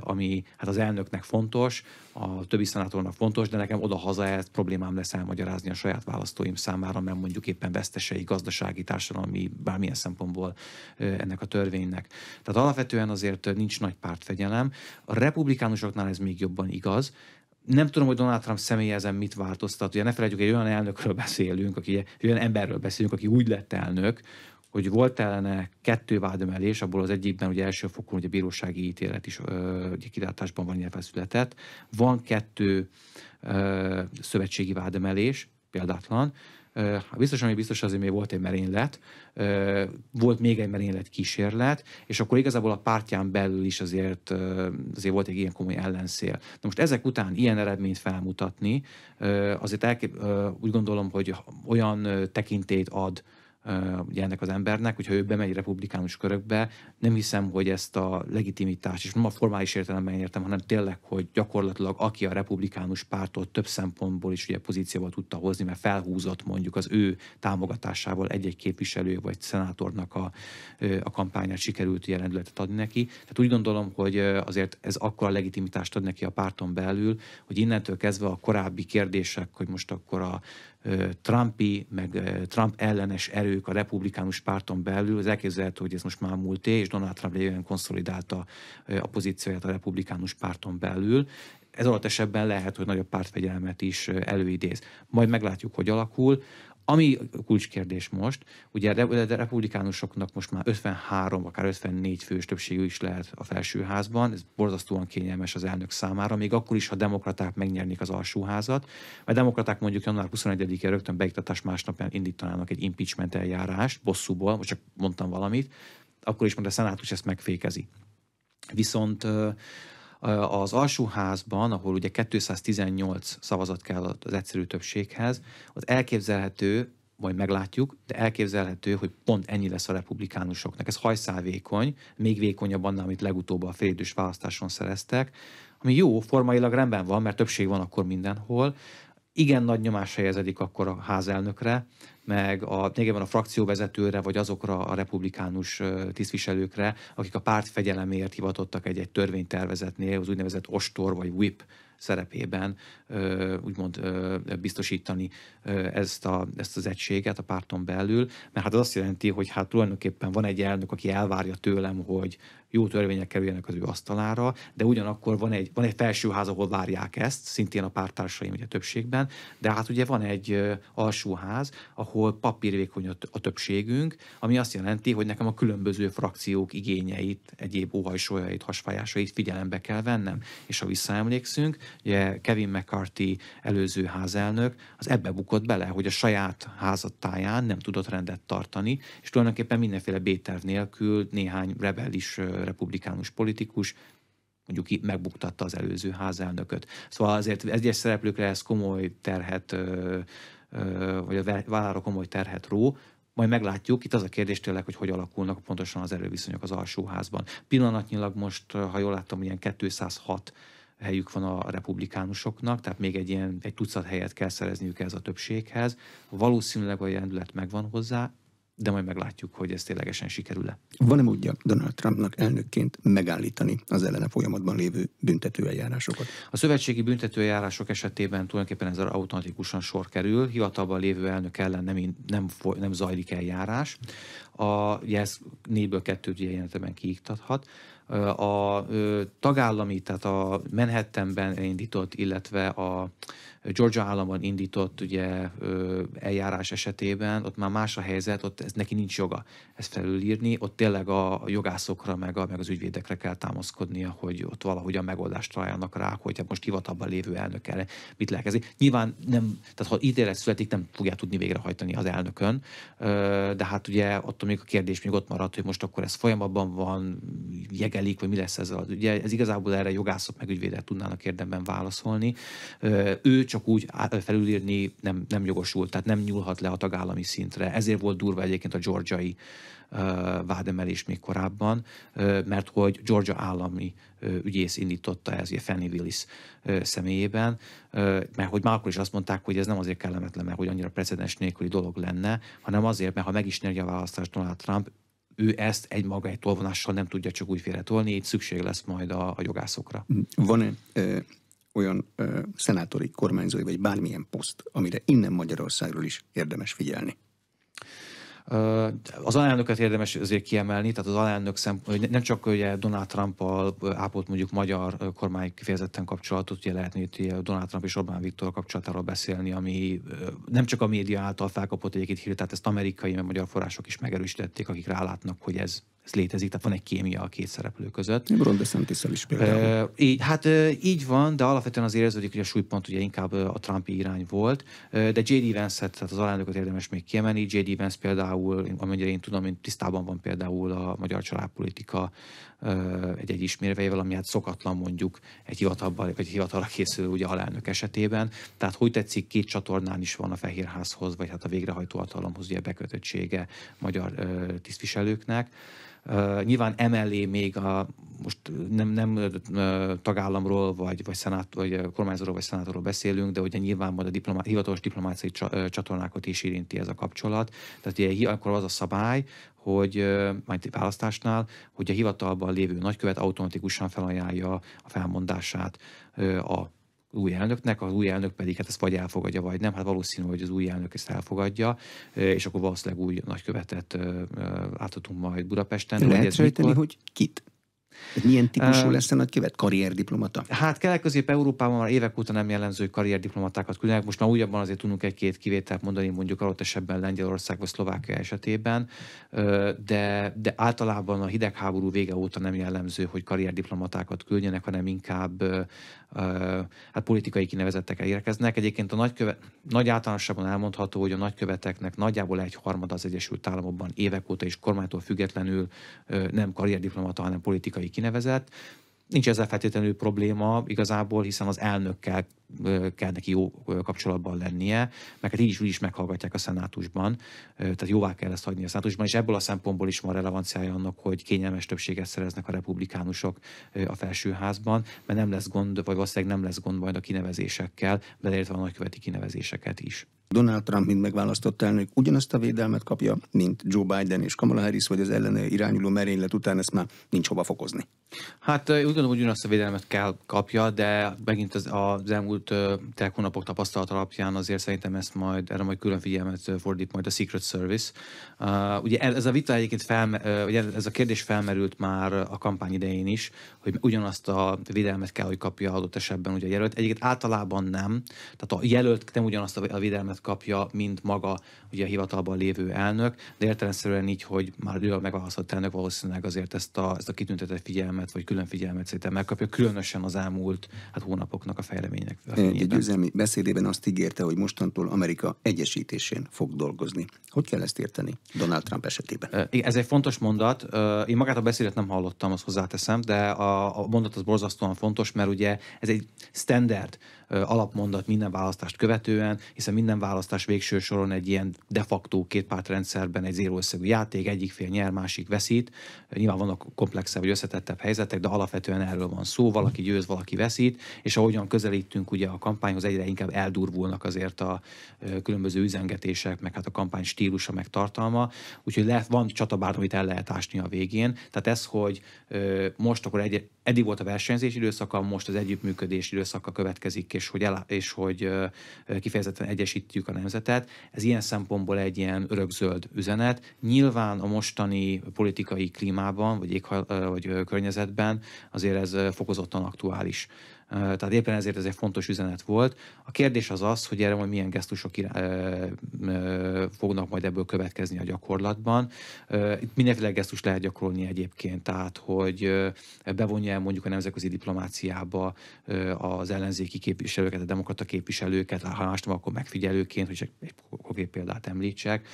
[SPEAKER 2] ami hát az elnöknek fontos, a többi szenátornak fontos, de nekem oda-haza ez problémám lesz elmagyarázni a saját választóim számára számára, mert mondjuk éppen vesztesei gazdasági, társadalmi, bármilyen szempontból ennek a törvénynek. Tehát alapvetően azért nincs nagy pártfegyelem. A republikánusoknál ez még jobban igaz, nem tudom, hogy Donald Trump személye ezen mit változtat. Ugye ne felejtjük, egy olyan elnökről beszélünk, aki, olyan emberről beszélünk, aki úgy lett elnök, hogy volt ellene kettő vádemelés, abból az egyikben ugye első fokon ugye bírósági ítélet is ugye kilátásban van, nyelven született. Van kettő ö, szövetségi vádemelés, példátlan, a Biztos, ami biztos, azért még volt egy merénylet, volt még egy merénylet kísérlet, és akkor igazából a pártján belül is azért, azért volt egy ilyen komoly ellenszél. De most ezek után ilyen eredményt felmutatni, azért elkép, úgy gondolom, hogy olyan tekintét ad ugye ennek az embernek, hogyha ő bemegy republikánus körökbe, nem hiszem, hogy ezt a legitimitást, és nem a formális értelemben értem, hanem tényleg, hogy gyakorlatilag aki a republikánus pártot több szempontból is ugye pozícióba tudta hozni, mert felhúzott mondjuk az ő támogatásával egy-egy képviselő vagy szenátornak a, a kampányát sikerült jelentületet adni neki. Tehát úgy gondolom, hogy azért ez akkor a legitimitást ad neki a párton belül, hogy innentől kezdve a korábbi kérdések, hogy most akkor a Trumpi, meg Trump ellenes erők a republikánus párton belül, az elképzelhető, hogy ez most már múlté, és Donald Trump lényegében konszolidálta a pozícióját a republikánus párton belül, ez alatt esetben lehet, hogy nagyobb pártfegyelmet is előidéz. Majd meglátjuk, hogy alakul. Ami kulcskérdés most, ugye a republikánusoknak most már 53, akár 54 fős többségű is lehet a felsőházban, ez borzasztóan kényelmes az elnök számára, még akkor is, ha demokraták megnyernék az alsóházat, mert demokraták mondjuk január 21-e rögtön beiktatás másnapján indítanának egy impeachment eljárást, bosszúból, most csak mondtam valamit, akkor is mondta a szenátus ezt megfékezi. Viszont az alsóházban, ahol ugye 218 szavazat kell az egyszerű többséghez, az elképzelhető, majd meglátjuk, de elképzelhető, hogy pont ennyi lesz a republikánusoknak. Ez hajszál vékony, még vékonyabb annál, amit legutóbb a félidős választáson szereztek, ami jó, formailag rendben van, mert többség van akkor mindenhol, igen nagy nyomás helyezedik akkor a házelnökre, meg a, van a frakcióvezetőre, vagy azokra a republikánus tisztviselőkre, akik a párt fegyelemért hivatottak egy-egy törvénytervezetnél, az úgynevezett ostor vagy whip szerepében úgymond biztosítani ezt, a, ezt az egységet a párton belül, mert hát az azt jelenti, hogy hát tulajdonképpen van egy elnök, aki elvárja tőlem, hogy jó törvények kerüljenek az ő asztalára, de ugyanakkor van egy, van egy felsőház, ahol várják ezt, szintén a pártársaim ugye többségben, de hát ugye van egy alsóház, ahol papírvékony a többségünk, ami azt jelenti, hogy nekem a különböző frakciók igényeit, egyéb óhajsójait, hasfájásait figyelembe kell vennem. És ha visszaemlékszünk, ugye Kevin McCarthy előző házelnök, az ebbe bukott bele, hogy a saját házattáján nem tudott rendet tartani, és tulajdonképpen mindenféle B-terv nélkül néhány rebel is republikánus politikus, mondjuk megbuktatta az előző házelnököt. Szóval azért egyes szereplőkre ez komoly terhet, vagy a vállára komoly terhet ró, majd meglátjuk, itt az a kérdés tényleg, hogy hogy alakulnak pontosan az erőviszonyok az alsóházban. Pillanatnyilag most, ha jól láttam, ilyen 206 helyük van a republikánusoknak, tehát még egy ilyen egy tucat helyet kell szerezniük ez a többséghez. Valószínűleg a lendület megvan hozzá, de majd meglátjuk, hogy ez ténylegesen sikerül-e.
[SPEAKER 1] Van-e módja Donald Trumpnak elnökként megállítani az ellene folyamatban lévő büntetőeljárásokat?
[SPEAKER 2] A szövetségi büntetőeljárások esetében tulajdonképpen ez automatikusan sor kerül, hivatalban lévő elnök ellen nem, nem, nem zajlik eljárás a, ugye ez négyből kettőt ugye jelenetben kiiktathat, a tagállami, tehát a Manhattanben indított, illetve a Georgia államban indított ugye, eljárás esetében, ott már más a helyzet, ott ez neki nincs joga ezt felülírni, ott tényleg a jogászokra, meg, a, meg az ügyvédekre kell támaszkodnia, hogy ott valahogy a megoldást találjanak rá, hogy hát most hivatalban lévő elnök erre mit lelkezi. Nyilván nem, tehát ha ítélet születik, nem fogják tudni végrehajtani az elnökön, de hát ugye ott még a kérdés még ott maradt, hogy most akkor ez folyamatban van, jegelik, vagy mi lesz ezzel az ügye. Ez igazából erre jogászok meg ügyvédek tudnának érdemben válaszolni. Ő csak úgy felülírni nem, nem jogosult, tehát nem nyúlhat le a tagállami szintre. Ezért volt durva egyébként a georgiai vádemelés még korábban, mert hogy Georgia állami ügyész indította ez, ugye Fanny Willis személyében, mert hogy már akkor is azt mondták, hogy ez nem azért kellemetlen, mert hogy annyira precedens nélküli dolog lenne, hanem azért, mert ha megismeri a választást Donald Trump, ő ezt egy maga egy tolvonással nem tudja csak úgy
[SPEAKER 1] félretolni, így szükség lesz majd a, a jogászokra. Van-e e, olyan e, szenátori, kormányzói vagy bármilyen poszt, amire innen Magyarországról is érdemes figyelni?
[SPEAKER 2] Az alelnöket érdemes azért kiemelni, tehát az alelnök szempont, nem csak ugye Donald trump ápolt mondjuk magyar kormány kifejezetten kapcsolatot, ugye lehetne itt Donald Trump és Orbán Viktor kapcsolatáról beszélni, ami nem csak a média által felkapott egyébként hírt, tehát ezt amerikai, mert magyar források is megerősítették, akik rálátnak, hogy ez ez létezik, tehát van egy kémia a két szereplő
[SPEAKER 1] között. Ron desantis is például. E,
[SPEAKER 2] így, hát e, így van, de alapvetően az érződik, hogy a súlypont ugye inkább a Trumpi irány volt, de J.D. vance tehát az alelnököt érdemes még kiemelni. J.D. Vance például, amennyire én tudom, én tisztában van például a magyar családpolitika egy-egy ismérveivel, ami hát szokatlan mondjuk egy hivatalban, vagy egy hivatalra készülő ugye alelnök esetében. Tehát hogy tetszik, két csatornán is van a Fehérházhoz, vagy hát a végrehajtó hatalomhoz ugye bekötöttsége magyar tisztviselőknek. Uh, nyilván emellé még a most nem, nem uh, tagállamról, vagy, vagy, szenát, vagy kormányzóról, vagy szenátorról beszélünk, de ugye nyilván majd a diplomá, hivatalos diplomáciai csatornákat is érinti ez a kapcsolat. Tehát ugye, akkor az a szabály, hogy majd választásnál, hogy a hivatalban lévő nagykövet automatikusan felajánlja a felmondását a új elnöknek, az új elnök pedig hát ezt vagy elfogadja, vagy nem. Hát valószínű, hogy az új elnök ezt elfogadja, és akkor valószínűleg új nagykövetet láthatunk majd Budapesten. Lehet sejteni, mikor...
[SPEAKER 1] hogy kit? Ez milyen típusú um, lesz a nagykövet? Karrierdiplomata?
[SPEAKER 2] Hát kelet-közép-európában már évek óta nem jellemző, hogy karrierdiplomatákat küldenek. Most már újabban azért tudunk egy-két kivételt mondani, mondjuk adott esetben Lengyelország vagy Szlovákia esetében, de, de általában a hidegháború vége óta nem jellemző, hogy karrierdiplomatákat küldjenek, hanem inkább hát politikai kinevezettekkel érkeznek. Egyébként a nagykövet, nagy általánosságban elmondható, hogy a nagyköveteknek nagyjából egy harmada az Egyesült Államokban évek óta és kormánytól függetlenül nem karrierdiplomata, hanem politikai kinevezett. Nincs ezzel feltétlenül probléma igazából, hiszen az elnökkel kell neki jó kapcsolatban lennie, mert hát így is úgy is meghallgatják a szenátusban, tehát jóvá kell ezt hagyni a szenátusban, és ebből a szempontból is van relevanciája annak, hogy kényelmes többséget szereznek a republikánusok a felsőházban, mert nem lesz gond, vagy valószínűleg nem lesz gond majd a kinevezésekkel,
[SPEAKER 1] beleértve a nagyköveti kinevezéseket is. Donald Trump, mint megválasztott elnök, ugyanazt a védelmet kapja, mint Joe Biden és Kamala Harris, vagy az ellene irányuló merénylet után ezt már nincs hova fokozni?
[SPEAKER 2] Hát úgy gondolom, hogy ugyanazt a védelmet kell kapja, de megint az, az elmúlt elmúlt telk hónapok tapasztalat alapján azért szerintem ezt majd, erre majd külön figyelmet fordít majd a Secret Service. Uh, ugye e, ez a vita egyébként felme, ugye ez a kérdés felmerült már a kampány idején is, hogy ugyanazt a védelmet kell, hogy kapja adott esetben ugye a jelölt. Egyébként általában nem, tehát a jelölt nem ugyanazt a védelmet kapja, mint maga ugye a hivatalban lévő elnök, de értelemszerűen így, hogy már ő a megválasztott elnök valószínűleg azért ezt a, ezt a kitüntetett figyelmet, vagy külön figyelmet szerintem megkapja, különösen az elmúlt hát, hónapoknak a fejlemények
[SPEAKER 1] egy, egy üzemi beszédében azt ígérte, hogy mostantól Amerika egyesítésén fog dolgozni. Hogy kell ezt érteni Donald Trump esetében?
[SPEAKER 2] Ez egy fontos mondat. Én magát a beszédet nem hallottam, azt hozzáteszem, de a mondat az borzasztóan fontos, mert ugye ez egy standard alapmondat minden választást követően, hiszen minden választás végső soron egy ilyen de facto rendszerben egy zéró összegű játék, egyik fél nyer, másik veszít. Nyilván vannak komplexebb vagy összetettebb helyzetek, de alapvetően erről van szó, valaki győz, valaki veszít, és ahogyan közelítünk ugye a kampányhoz, egyre inkább eldurvulnak azért a különböző üzengetések, meg hát a kampány stílusa, meg tartalma, úgyhogy lehet, van csatabárt, amit el lehet ásni a végén. Tehát ez, hogy most akkor egy, eddig volt a versenyzés időszaka, most az együttműködés időszaka következik, és hogy, el, és hogy kifejezetten egyesítjük a nemzetet. Ez ilyen szempontból egy ilyen örökzöld üzenet. Nyilván a mostani politikai klímában, vagy, éghaj, vagy környezetben azért ez fokozottan aktuális. Tehát éppen ezért ez egy fontos üzenet volt. A kérdés az az, hogy erre majd milyen gesztusok fognak majd ebből következni a gyakorlatban. Itt mindenféle gesztus lehet gyakorolni egyébként, tehát hogy bevonja el mondjuk a nemzetközi diplomáciába az ellenzéki képviselőket, a demokrata képviselőket, ha más nem, akkor megfigyelőként, hogy csak egy konkrét példát említsek,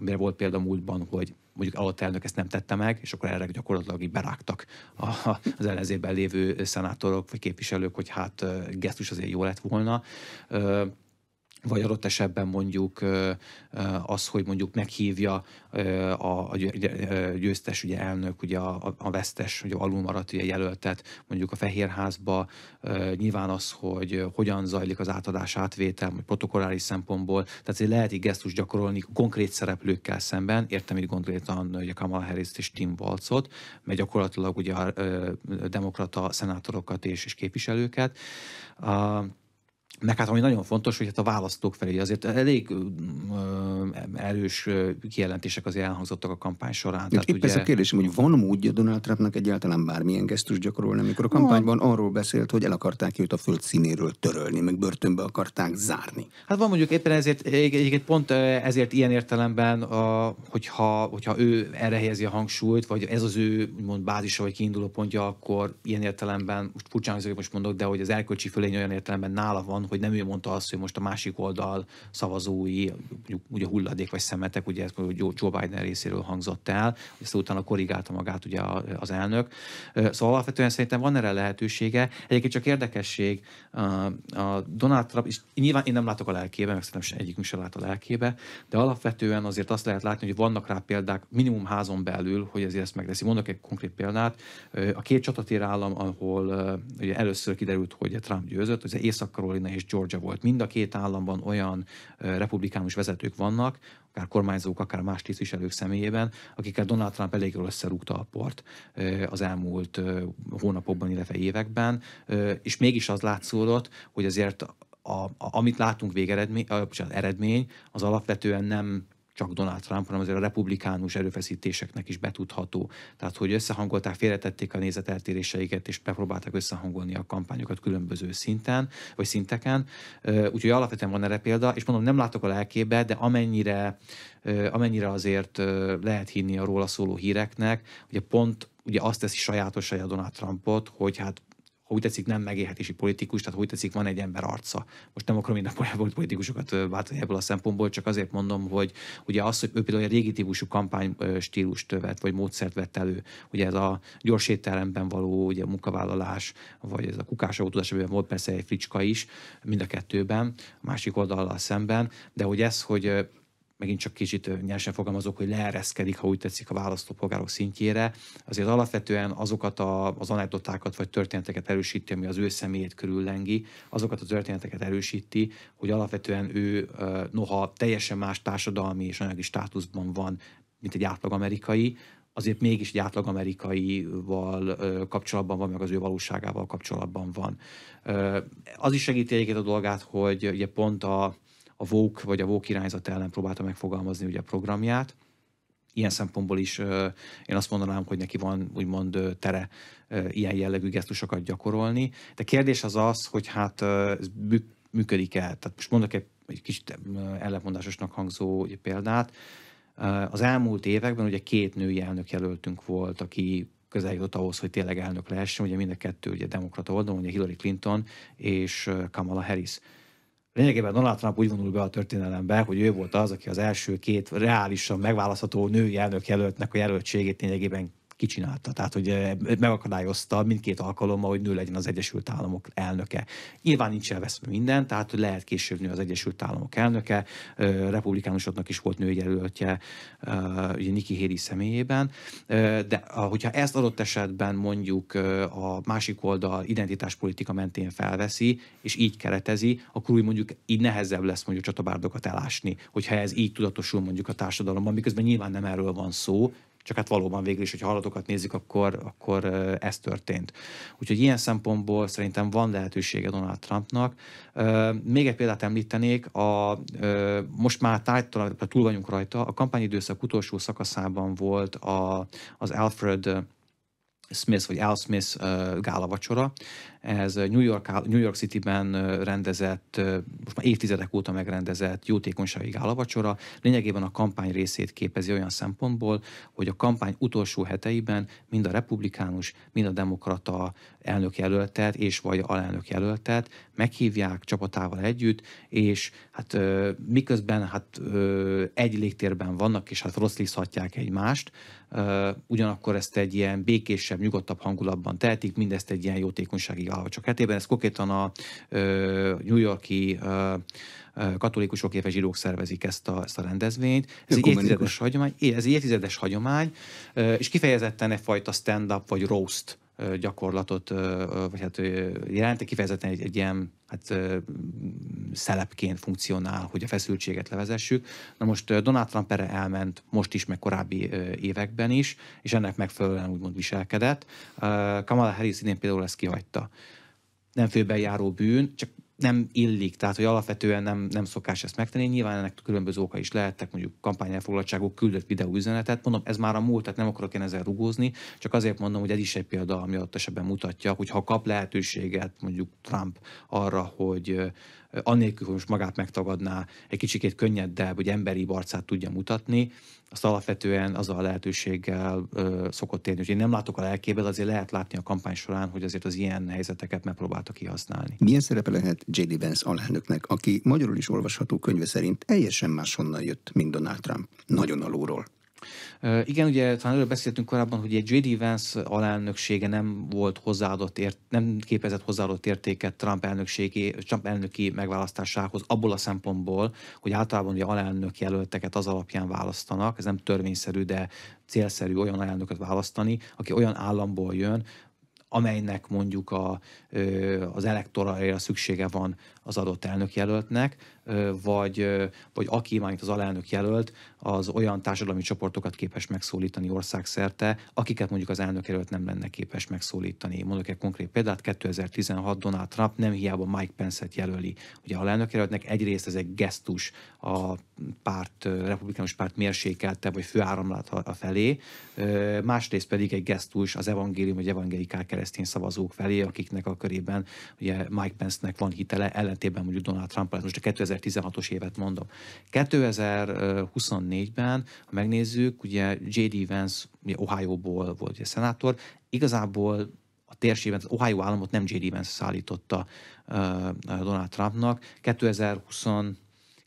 [SPEAKER 2] mire volt példa múltban, hogy mondjuk elnök ezt nem tette meg, és akkor erre gyakorlatilag így berágtak a, az ellenzében lévő szenátorok vagy képviselők, hogy hát gesztus azért jó lett volna vagy adott esetben mondjuk az, hogy mondjuk meghívja a győztes ugye elnök, ugye a, a vesztes, ugye alulmaradt ugye jelöltet mondjuk a Fehérházba, nyilván az, hogy hogyan zajlik az átadás átvétel, vagy protokollális szempontból, tehát azért lehet így gesztus gyakorolni konkrét szereplőkkel szemben, értem itt gondoltan ugye Kamala harris és Tim Balcot, mert gyakorlatilag ugye a demokrata szenátorokat és, és képviselőket. Meg hát ami nagyon fontos, hogy hát a választók felé azért elég ö, erős kijelentések azért elhangzottak a kampány során. Tehát épp ugye... ez a
[SPEAKER 1] kérdésem, hogy van módja Donald Trumpnak egyáltalán bármilyen gesztus gyakorolni, amikor a kampányban van. arról beszélt, hogy el akarták őt a föld színéről törölni, meg börtönbe akarták zárni.
[SPEAKER 2] Hát van mondjuk éppen ezért, egyébként pont ezért ilyen értelemben, a, hogyha, hogyha ő erre helyezi a hangsúlyt, vagy ez az ő úgymond bázisa vagy kiinduló pontja, akkor ilyen értelemben, most furcsán hogy most mondok, de hogy az erkölcsi fölény olyan értelemben nála van, hogy nem ő mondta azt, hogy most a másik oldal szavazói, mondjuk ugye hulladék vagy szemetek, ugye ez Joe Biden részéről hangzott el, ezt utána korrigálta magát ugye az elnök. Szóval alapvetően szerintem van erre lehetősége. Egyébként csak érdekesség, a Donald Trump, és nyilván én nem látok a lelkébe, meg szerintem egyikünk sem lát a lelkébe, de alapvetően azért azt lehet látni, hogy vannak rá példák minimum házon belül, hogy ezért ezt megteszi. Mondok egy konkrét példát. A két csatatér állam, ahol ugye először kiderült, hogy Trump győzött, az Észak-Karolina és Georgia volt. Mind a két államban olyan republikánus vezetők vannak, akár kormányzók, akár más tisztviselők személyében, akikkel Donald Trump elég jól összerúgta a port az elmúlt hónapokban, illetve években, és mégis az látszódott, hogy azért a, a, amit látunk végeredmény, a, eredmény, az alapvetően nem csak Donald Trump, hanem azért a republikánus erőfeszítéseknek is betudható. Tehát, hogy összehangolták, félretették a nézeteltéréseiket, és bepróbálták összehangolni a kampányokat különböző szinten, vagy szinteken. Úgyhogy alapvetően van erre példa, és mondom, nem látok a lelkébe, de amennyire, amennyire azért lehet hinni a róla szóló híreknek, ugye pont ugye azt teszi sajátossá a Donald Trumpot, hogy hát ha úgy tetszik, nem megélhetési politikus, tehát úgy tetszik, van egy ember arca. Most nem akarom minden politikusokat váltani ebből a szempontból, csak azért mondom, hogy ugye az, hogy ő például egy régi típusú kampány stílust vett, vagy módszert vett elő, ugye ez a gyors étteremben való ugye, munkavállalás, vagy ez a kukás autózás, amiben volt persze egy fricska is, mind a kettőben, a másik oldallal szemben, de hogy ez, hogy megint csak kicsit nyersen fogalmazok, hogy leereszkedik, ha úgy tetszik, a választópolgárok szintjére. Azért alapvetően azokat a, az anekdotákat vagy történeteket erősíti, ami az ő személyét körüllengi, azokat a történeteket erősíti, hogy alapvetően ő noha teljesen más társadalmi és anyagi státuszban van, mint egy átlag amerikai, azért mégis egy átlag amerikaival kapcsolatban van, meg az ő valóságával kapcsolatban van. Az is segíti egyébként a dolgát, hogy ugye pont a a VOK vagy a VOK irányzat ellen próbálta megfogalmazni ugye a programját. Ilyen szempontból is én azt mondanám, hogy neki van úgymond tere ilyen jellegű gesztusokat gyakorolni. De kérdés az az, hogy hát ez működik-e. Tehát most mondok egy, egy kicsit ellentmondásosnak hangzó példát. Az elmúlt években ugye két női elnök jelöltünk volt, aki közel jutott ahhoz, hogy tényleg elnök lehessen. Ugye mind a kettő ugye demokrata oldalon, ugye Hillary Clinton és Kamala Harris lényegében Donald Trump úgy vonul be a történelembe, hogy ő volt az, aki az első két reálisan megválasztható női elnök jelöltnek a jelöltségét lényegében kicsinálta, tehát hogy eh, megakadályozta mindkét alkalommal, hogy nő legyen az Egyesült Államok elnöke. Nyilván nincs elveszve minden, tehát lehet később nő az Egyesült Államok elnöke, eh, republikánusoknak is volt női jelöltje eh, ugye Nikki Haley személyében, de hogyha ezt adott esetben mondjuk a másik oldal identitáspolitika mentén felveszi, és így keretezi, akkor úgy mondjuk így nehezebb lesz mondjuk csatabárdokat elásni, hogyha ez így tudatosul mondjuk a társadalomban, miközben nyilván nem erről van szó, csak hát valóban végül is, hogy hallatokat nézik, akkor, akkor ez történt. Úgyhogy ilyen szempontból szerintem van lehetősége Donald Trumpnak. Még egy példát említenék, a, most már tájtalan, túl vagyunk rajta, a kampányidőszak utolsó szakaszában volt a, az Alfred Smith vagy Al Smith gála vacsora. Ez New York, New York City-ben rendezett, most már évtizedek óta megrendezett jótékonysági gála vacsora. Lényegében a kampány részét képezi olyan szempontból, hogy a kampány utolsó heteiben mind a republikánus, mind a demokrata elnök jelöltet és vagy alelnök jelöltet meghívják csapatával együtt, és hát miközben hát egy légtérben vannak, és hát rosszlizhatják egymást, ugyanakkor ezt egy ilyen békésebb, nyugodtabb hangulatban tehetik, mindezt egy ilyen jótékonysági Csak hetében. Ez konkrétan a ö, New Yorki ö, katolikusok, illetve zsidók szervezik ezt a, ezt a rendezvényt. Ez egy hagyomány, ez egy évtizedes hagyomány, és kifejezetten egyfajta stand-up vagy roast gyakorlatot, vagy hát jelenti kifejezetten egy, egy ilyen hát, szelepként funkcionál, hogy a feszültséget levezessük. Na most Donald Trump erre elment most is, meg korábbi években is, és ennek megfelelően úgymond viselkedett. Kamala Harris idén például ezt kihagyta. Nem főben járó bűn, csak nem illik, tehát hogy alapvetően nem, nem szokás ezt megtenni. Nyilván ennek különböző oka is lehettek, mondjuk kampányelfoglaltságok küldött videóüzenetet. Mondom, ez már a múlt, tehát nem akarok én ezzel rugózni, csak azért mondom, hogy ez is egy példa, ami ott esetben mutatja, hogy ha kap lehetőséget mondjuk Trump arra, hogy anélkül, hogy most magát megtagadná, egy kicsikét könnyedebb, hogy emberi barcát tudja mutatni, azt alapvetően az a lehetőséggel ö, szokott érni. Úgyhogy én nem látok a lelkéből, azért lehet látni a kampány során, hogy azért az ilyen helyzeteket megpróbálta kihasználni.
[SPEAKER 1] Milyen szerepe lehet J.D. Vance alelnöknek, aki magyarul is olvasható könyve szerint teljesen máshonnan jött, mint Donald Trump, nagyon alulról?
[SPEAKER 2] Igen, ugye talán előbb beszéltünk korábban, hogy egy J.D. Vance alelnöksége nem volt hozzáadott ért, nem képezett hozzáadott értéket Trump, elnökségi, Trump elnöki megválasztásához abból a szempontból, hogy általában ugye alelnök jelölteket az alapján választanak, ez nem törvényszerű, de célszerű olyan alelnököt választani, aki olyan államból jön, amelynek mondjuk a, az elektorára szüksége van az adott elnök jelöltnek, vagy, vagy aki már az alelnök jelölt, az olyan társadalmi csoportokat képes megszólítani országszerte, akiket mondjuk az elnök jelölt nem lenne képes megszólítani. Mondok egy konkrét példát, 2016 Donald Trump nem hiába Mike Pence-et jelöli. Ugye a elnök jelöltnek egyrészt ez egy gesztus a párt, a republikánus párt mérsékelte, vagy főáramlát a felé, másrészt pedig egy gesztus az evangélium, vagy evangelikál keresztény szavazók felé, akiknek a körében ugye Mike Pence-nek van hitele, ellen ellentétben mondjuk Donald Trump, most a 2016-os évet mondom. 2024-ben, ha megnézzük, ugye J.D. Vance ugye Ohio-ból volt ugye szenátor, igazából a térségben, az Ohio államot nem J.D. Vance szállította Donald Trumpnak. 2020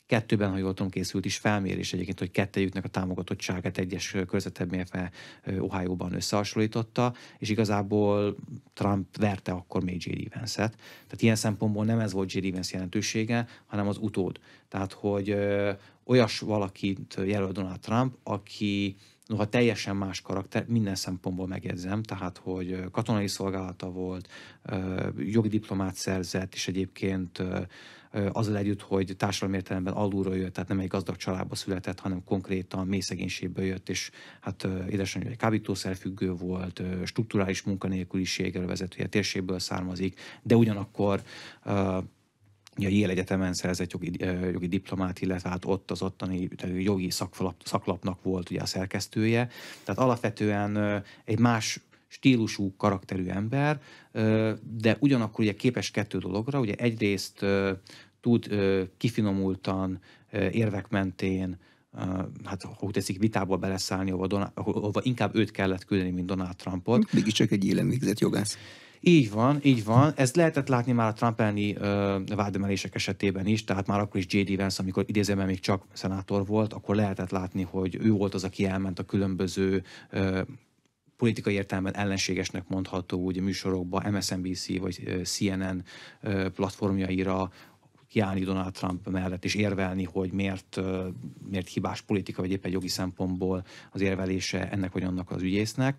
[SPEAKER 2] Kettőben, ha jól tudom, készült is felmérés egyébként, hogy kettejüknek a támogatottságát egyes körzetebb mérve Ohio-ban összehasonlította, és igazából Trump verte akkor még J.D. Vance-et. Tehát ilyen szempontból nem ez volt J.D. Vance jelentősége, hanem az utód. Tehát, hogy olyas valakit jelöl Donald Trump, aki noha teljesen más karakter, minden szempontból megjegyzem, tehát, hogy katonai szolgálata volt, jogi diplomát szerzett, és egyébként azzal együtt, hogy társadalmi értelemben alulról jött, tehát nem egy gazdag családba született, hanem konkrétan mély szegénységből jött, és hát édesanyja egy kábítószerfüggő volt, strukturális munkanélküliségről vezetője térségből származik, de ugyanakkor a Yale Egyetemen szerzett jogi, eh, jogi diplomát, illetve hát ott az ottani jogi szaklap, szaklapnak volt ugye a szerkesztője. Tehát alapvetően eh, egy más stílusú, karakterű ember, eh, de ugyanakkor ugye képes kettő dologra, ugye egyrészt tud kifinomultan érvek mentén hát ha úgy vitába beleszállni, ahova, Donald, ahova inkább őt kellett küldeni, mint Donald Trumpot. csak egy élen végzett jogász. Így van, így van. Ez lehetett látni már a Trump elleni vádemelések esetében is, tehát már akkor is J.D. Vance, amikor idézőben még csak szenátor volt, akkor lehetett látni, hogy ő volt az, aki elment a különböző ö, politikai értelemben ellenségesnek mondható ugye műsorokba, MSNBC vagy CNN platformjaira, kiállni Donald Trump mellett, és érvelni, hogy miért, miért hibás politika, vagy éppen jogi szempontból az érvelése ennek vagy annak az ügyésznek.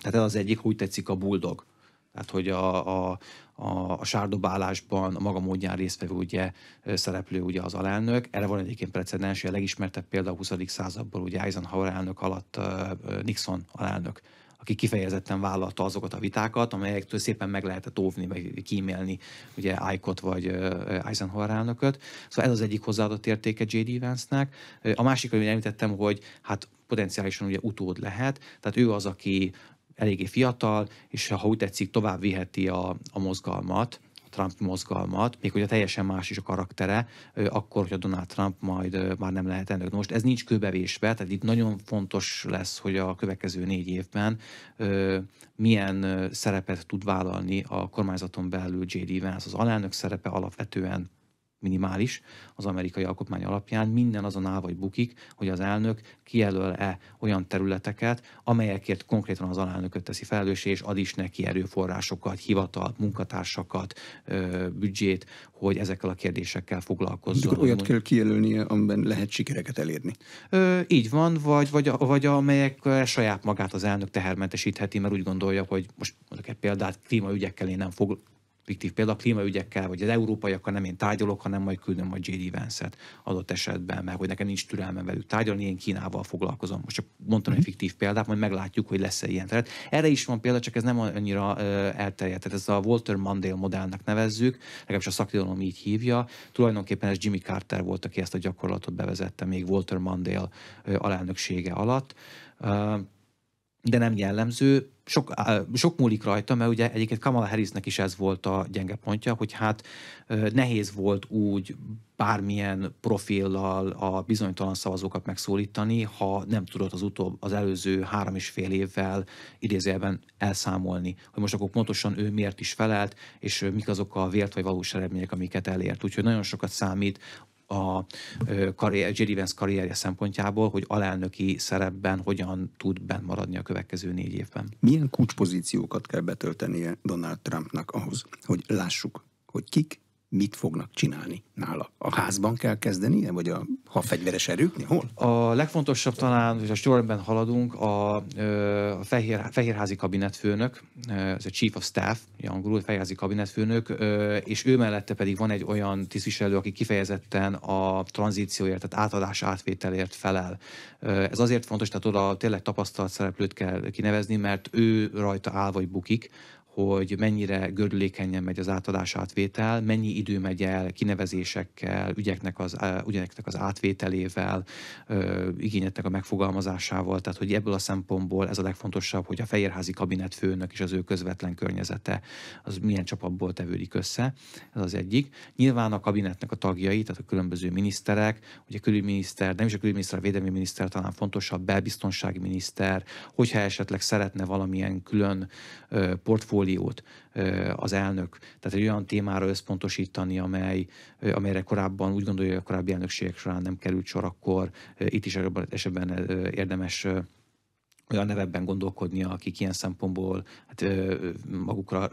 [SPEAKER 2] Tehát ez az egyik, úgy tetszik a buldog tehát, hogy a, a, a, a sárdobálásban a maga módján résztvevő ugye, szereplő ugye az alelnök. Erre van egyébként precedens, a legismertebb példa a 20. századból ugye Eisenhower elnök alatt Nixon alelnök aki kifejezetten vállalta azokat a vitákat, amelyektől szépen meg lehetett óvni, vagy kímélni ugye aikot vagy Eisenhower elnököt. Szóval ez az egyik hozzáadott értéke J.D. Vance-nek. A másik, amit említettem, hogy hát potenciálisan ugye utód lehet, tehát ő az, aki eléggé fiatal, és ha úgy tetszik, tovább viheti a, a mozgalmat, a Trump mozgalmat, még hogyha teljesen más is a karaktere, akkor, hogyha Donald Trump majd már nem lehet elnök. Most ez nincs kőbevésve, tehát itt nagyon fontos lesz, hogy a következő négy évben milyen szerepet tud vállalni a kormányzaton belül J.D. Vance. Az alelnök szerepe alapvetően minimális az amerikai alkotmány alapján, minden azon áll vagy bukik, hogy az elnök kijelöl-e olyan területeket, amelyekért konkrétan az alelnököt teszi felelőssé, és ad is neki erőforrásokat, hivatalt, munkatársakat, büdzsét, hogy ezekkel a kérdésekkel foglalkozzon. Akkor olyat kell
[SPEAKER 1] kijelölnie, amiben lehet sikereket elérni. Ö,
[SPEAKER 2] így van, vagy, vagy, vagy amelyek saját magát az elnök tehermentesítheti, mert úgy gondolja, hogy most mondok egy példát, klímaügyekkel én nem fog, fiktív példa, a klímaügyekkel, vagy az európaiakkal nem én tárgyalok, hanem majd küldöm majd J.D. Vance-et adott esetben, mert hogy nekem nincs türelmem velük tárgyalni, én Kínával foglalkozom. Most csak mondtam mm-hmm. egy mhm. fiktív példát, majd meglátjuk, hogy lesz-e ilyen. Tehát erre is van példa, csak ez nem annyira ö, elterjedt. Tehát ez a Walter Mandel modellnek nevezzük, legalábbis a szakirodalom így hívja. Tulajdonképpen ez Jimmy Carter volt, aki ezt a gyakorlatot bevezette még Walter Mandel ö, alelnöksége alatt. Ö, de nem jellemző. Sok, sok múlik rajta, mert ugye egyébként Kamala Harrisnek is ez volt a gyenge pontja, hogy hát nehéz volt úgy bármilyen profillal a bizonytalan szavazókat megszólítani, ha nem tudott az utóbb, az előző három és fél évvel idézőjelben elszámolni, hogy most akkor pontosan ő miért is felelt, és mik azok a vért vagy valós eredmények, amiket elért. Úgyhogy nagyon sokat számít a karrier, Jerry Vance karrierje szempontjából, hogy
[SPEAKER 1] alelnöki szerepben hogyan tud benn maradni a következő négy évben. Milyen kulcspozíciókat kell betöltenie Donald Trumpnak ahhoz, hogy lássuk, hogy kik mit fognak csinálni nála? A házban kell kezdeni, vagy a, ha fegyveres erőknél? Hol?
[SPEAKER 2] A legfontosabb talán, és a sorban haladunk, a, a fehér, fehérházi kabinetfőnök, ez a Chief of Staff, angolul fehérházi kabinetfőnök, és ő mellette pedig van egy olyan tisztviselő, aki kifejezetten a tranzícióért, tehát átadás átvételért felel. Ez azért fontos, tehát oda tényleg tapasztalt szereplőt kell kinevezni, mert ő rajta áll vagy bukik, hogy mennyire gördülékenyen megy az átadás átvétel, mennyi idő megy el kinevezésekkel, ügyeknek az, ügyeknek az átvételével, igényeknek a megfogalmazásával, tehát hogy ebből a szempontból ez a legfontosabb, hogy a fehérházi főnök és az ő közvetlen környezete az milyen csapatból tevődik össze, ez az egyik. Nyilván a kabinetnek a tagjai, tehát a különböző miniszterek, ugye a külügyminiszter, nem is a külügyminiszter, a védelmi miniszter talán fontosabb, belbiztonsági miniszter, hogyha esetleg szeretne valamilyen külön portfólió portfóliót az elnök, tehát egy olyan témára összpontosítani, amely, amelyre korábban úgy gondolja, hogy a korábbi elnökségek során nem került sor, akkor itt is ebben esetben érdemes olyan nevebben gondolkodnia, akik ilyen szempontból hát, magukra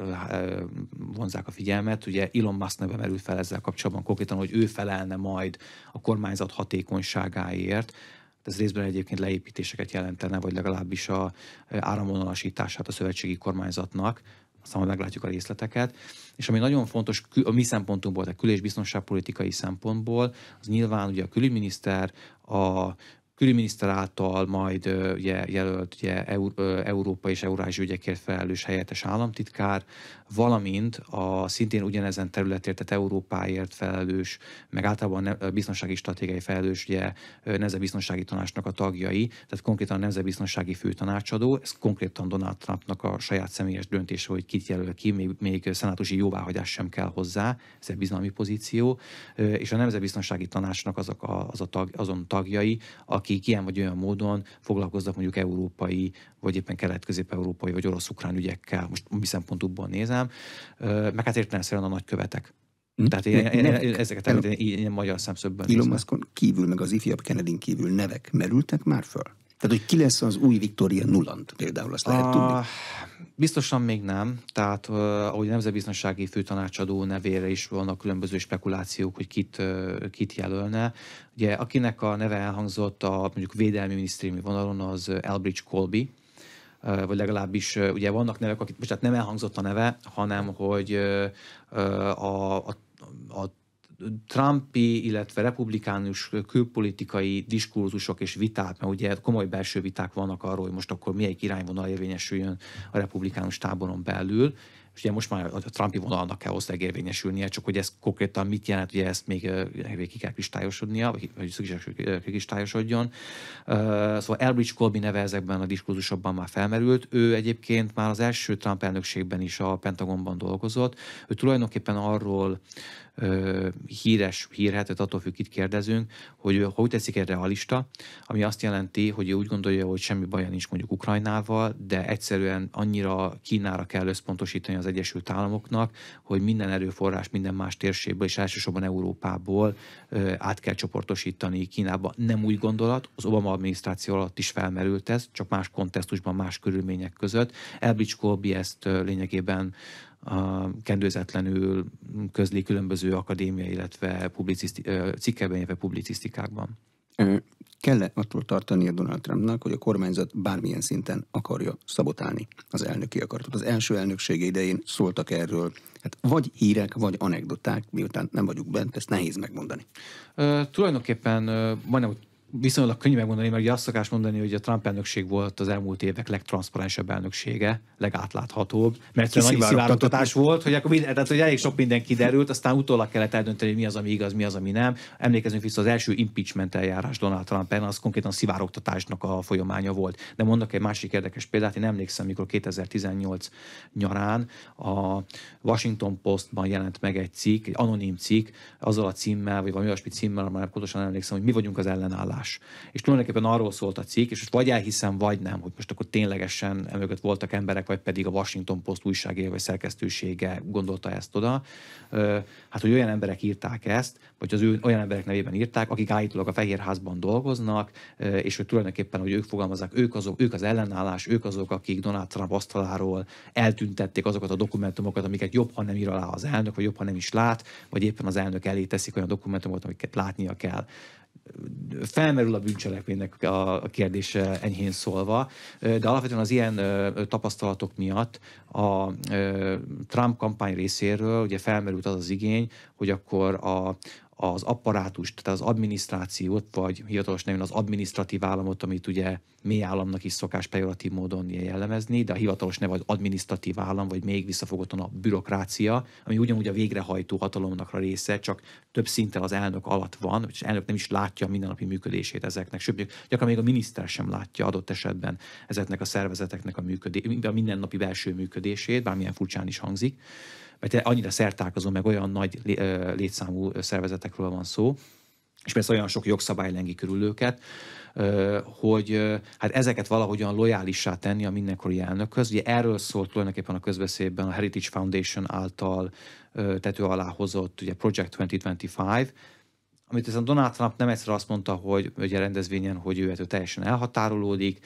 [SPEAKER 2] vonzák a figyelmet. Ugye Elon Musk neve merült fel ezzel kapcsolatban konkrétan, hogy ő felelne majd a kormányzat hatékonyságáért. Hát ez részben egyébként leépítéseket jelentene, vagy legalábbis a áramvonalasítását a szövetségi kormányzatnak, aztán majd meglátjuk a részleteket. És ami nagyon fontos a mi szempontunkból, tehát kül- és biztonságpolitikai szempontból, az nyilván ugye a külügyminiszter, a külügyminiszter által majd ugye, jelölt ugye, Európa és Eurázsia ügyekért felelős helyettes államtitkár, valamint a szintén ugyanezen területért, tehát Európáért felelős, meg általában ne, biztonsági stratégiai felelős ugye, nemzetbiztonsági tanácsnak a tagjai, tehát konkrétan a nemzetbiztonsági főtanácsadó, ez konkrétan Donald Trumpnak a saját személyes döntése, hogy kit jelöl ki, még, még szenátusi jóváhagyás sem kell hozzá, ez egy bizalmi pozíció, és a nemzetbiztonsági tanácsnak azok a, az a tag, azon tagjai, akik ilyen vagy olyan módon foglalkoznak mondjuk európai, vagy éppen kelet-közép-európai, vagy orosz-ukrán ügyekkel, most mi szempontból nézem, mondanám, meg hát értelemszerűen a nagykövetek.
[SPEAKER 1] Hm? Tehát én, én, én ezeket említem,
[SPEAKER 2] én magyar szemszögben. Elon Muskon
[SPEAKER 1] kívül, meg az ifjabb kennedy kívül nevek merültek már föl? Tehát, hogy ki lesz az új Victoria Nuland például, azt lehet a... Ah,
[SPEAKER 2] tudni? Biztosan még nem. Tehát, uh, ahogy a Nemzetbiztonsági Főtanácsadó nevére is vannak különböző spekulációk, hogy kit, uh, kit jelölne. Ugye, akinek a neve elhangzott a mondjuk védelmi minisztériumi vonalon, az Elbridge Colby, vagy legalábbis ugye vannak nevek, akik most hát nem elhangzott a neve, hanem hogy a, a, a Trumpi, illetve republikánus külpolitikai diskurzusok és viták, mert ugye komoly belső viták vannak arról, hogy most akkor melyik irányvonal érvényesüljön a republikánus táboron belül, és ugye most már a Trumpi vonalnak kell hozzá érvényesülnie, csak hogy ez konkrétan mit jelent, ugye ezt még, eh, ki kell kristályosodnia, vagy, vagy szükséges eh, kristályosodjon. Eh, szóval Elbridge Colby neve ezekben a diskurzusokban már felmerült. Ő egyébként már az első Trump elnökségben is a Pentagonban dolgozott. Ő tulajdonképpen arról híres, hírhetet, attól függ, kit kérdezünk, hogy ha úgy teszik egy realista, ami azt jelenti, hogy ő úgy gondolja, hogy semmi baja nincs mondjuk Ukrajnával, de egyszerűen annyira Kínára kell összpontosítani az Egyesült Államoknak, hogy minden erőforrás minden más térségből, és elsősorban Európából át kell csoportosítani Kínába. Nem úgy gondolat, az Obama adminisztráció alatt is felmerült ez, csak más kontextusban, más körülmények között. Elbridge ezt lényegében kendőzetlenül közli különböző akadémia,
[SPEAKER 1] illetve publiciszti, illetve publicisztikákban. Kell attól tartani a Donald Trumpnak, hogy a kormányzat bármilyen szinten akarja szabotálni az elnöki akaratot. Az első elnöksége idején szóltak erről, hát vagy hírek, vagy anekdoták, miután nem vagyunk bent, ezt nehéz megmondani.
[SPEAKER 2] Ö, tulajdonképpen ö, majdnem, hogy viszonylag könnyű megmondani, mert ugye azt szokás mondani, hogy a Trump elnökség volt az elmúlt évek legtranszparensebb elnöksége, legátláthatóbb, mert olyan nagy szivárogtatás volt, hogy, akkor minden, tehát, hogy elég sok minden kiderült, aztán utólag kellett eldönteni, hogy mi az, ami igaz, mi az, ami nem. Emlékezünk vissza, az első impeachment eljárás Donald trump en az konkrétan szivárogtatásnak a folyamánya volt. De mondok egy másik érdekes példát, én emlékszem, mikor 2018 nyarán a Washington Postban jelent meg egy cikk, egy anonim cikk, azzal a címmel, vagy valami olyasmi címmel, már pontosan emlékszem, hogy mi vagyunk az ellenállás más. És tulajdonképpen arról szólt a cikk, és vagy elhiszem, vagy nem, hogy most akkor ténylegesen emögött voltak emberek, vagy pedig a Washington Post újságírója vagy szerkesztősége gondolta ezt oda. Hát, hogy olyan emberek írták ezt, vagy az ő olyan emberek nevében írták, akik állítólag a Fehérházban dolgoznak, és hogy tulajdonképpen, hogy ők fogalmazzák, ők, azok, ők az ellenállás, ők azok, akik Donald Trump asztaláról eltüntették azokat a dokumentumokat, amiket jobb, ha nem ír alá az elnök, vagy jobb, ha nem is lát, vagy éppen az elnök elé teszik olyan dokumentumokat amiket látnia kell felmerül a bűncselekménynek a kérdése eh, enyhén szólva, eh, de alapvetően az ilyen eh, tapasztalatok miatt a Trump kampány részéről ugye felmerült az az igény, hogy akkor a, az apparátust, tehát az adminisztrációt, vagy hivatalos nevén az adminisztratív államot, amit ugye mély államnak is szokás pejoratív módon jellemezni, de a hivatalos neve az adminisztratív állam, vagy még visszafogottan a bürokrácia, ami ugyanúgy a végrehajtó hatalomnak a része, csak több szinten az elnök alatt van, és elnök nem is látja a mindennapi működését ezeknek, sőt, gyakran még a miniszter sem látja adott esetben ezeknek a szervezeteknek a, működé- a mindennapi belső működését, bármilyen furcsán is hangzik mert annyira szertálkozó, meg olyan nagy létszámú szervezetekről van szó, és persze olyan sok jogszabály lengi körül őket, hogy hát ezeket valahogyan lojálissá tenni a mindenkori elnökhöz. Ugye erről szólt tulajdonképpen a közbeszédben a Heritage Foundation által tető alá hozott ugye Project 2025, amit ezen Donald Trump nem egyszer azt mondta, hogy ugye rendezvényen, hogy ő ettől teljesen elhatárolódik.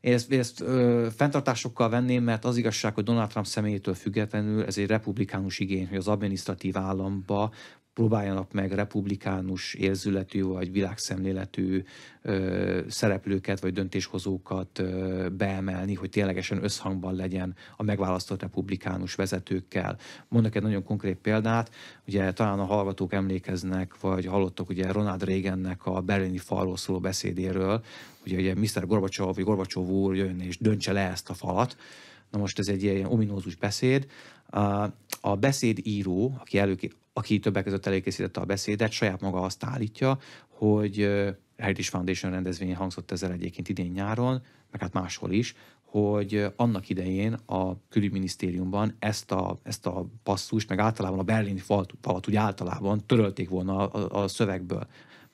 [SPEAKER 2] Én ezt, ezt ö, fenntartásokkal venném, mert az igazság, hogy Donald Trump személyétől függetlenül ez egy republikánus igény, hogy az adminisztratív államba próbáljanak meg republikánus érzületű vagy világszemléletű ö, szereplőket vagy döntéshozókat ö, beemelni, hogy ténylegesen összhangban legyen a megválasztott republikánus vezetőkkel. Mondok egy nagyon konkrét példát, ugye talán a hallgatók emlékeznek, vagy hallottak ugye Ronald Reagannek a berlini falról szóló beszédéről, ugye, ugye Mr. Gorbacsov, vagy Gorbacsov úr jön és döntse le ezt a falat. Na most ez egy ilyen ominózus beszéd, a beszédíró, aki előké aki többek között előkészítette a beszédet, saját maga azt állítja, hogy Heritage Foundation rendezvény hangzott ezzel egyébként idén nyáron, meg hát máshol is, hogy annak idején a külügyminisztériumban ezt a, ezt a passzust, meg általában a berlini falat, falat úgy általában törölték volna a, a szövegből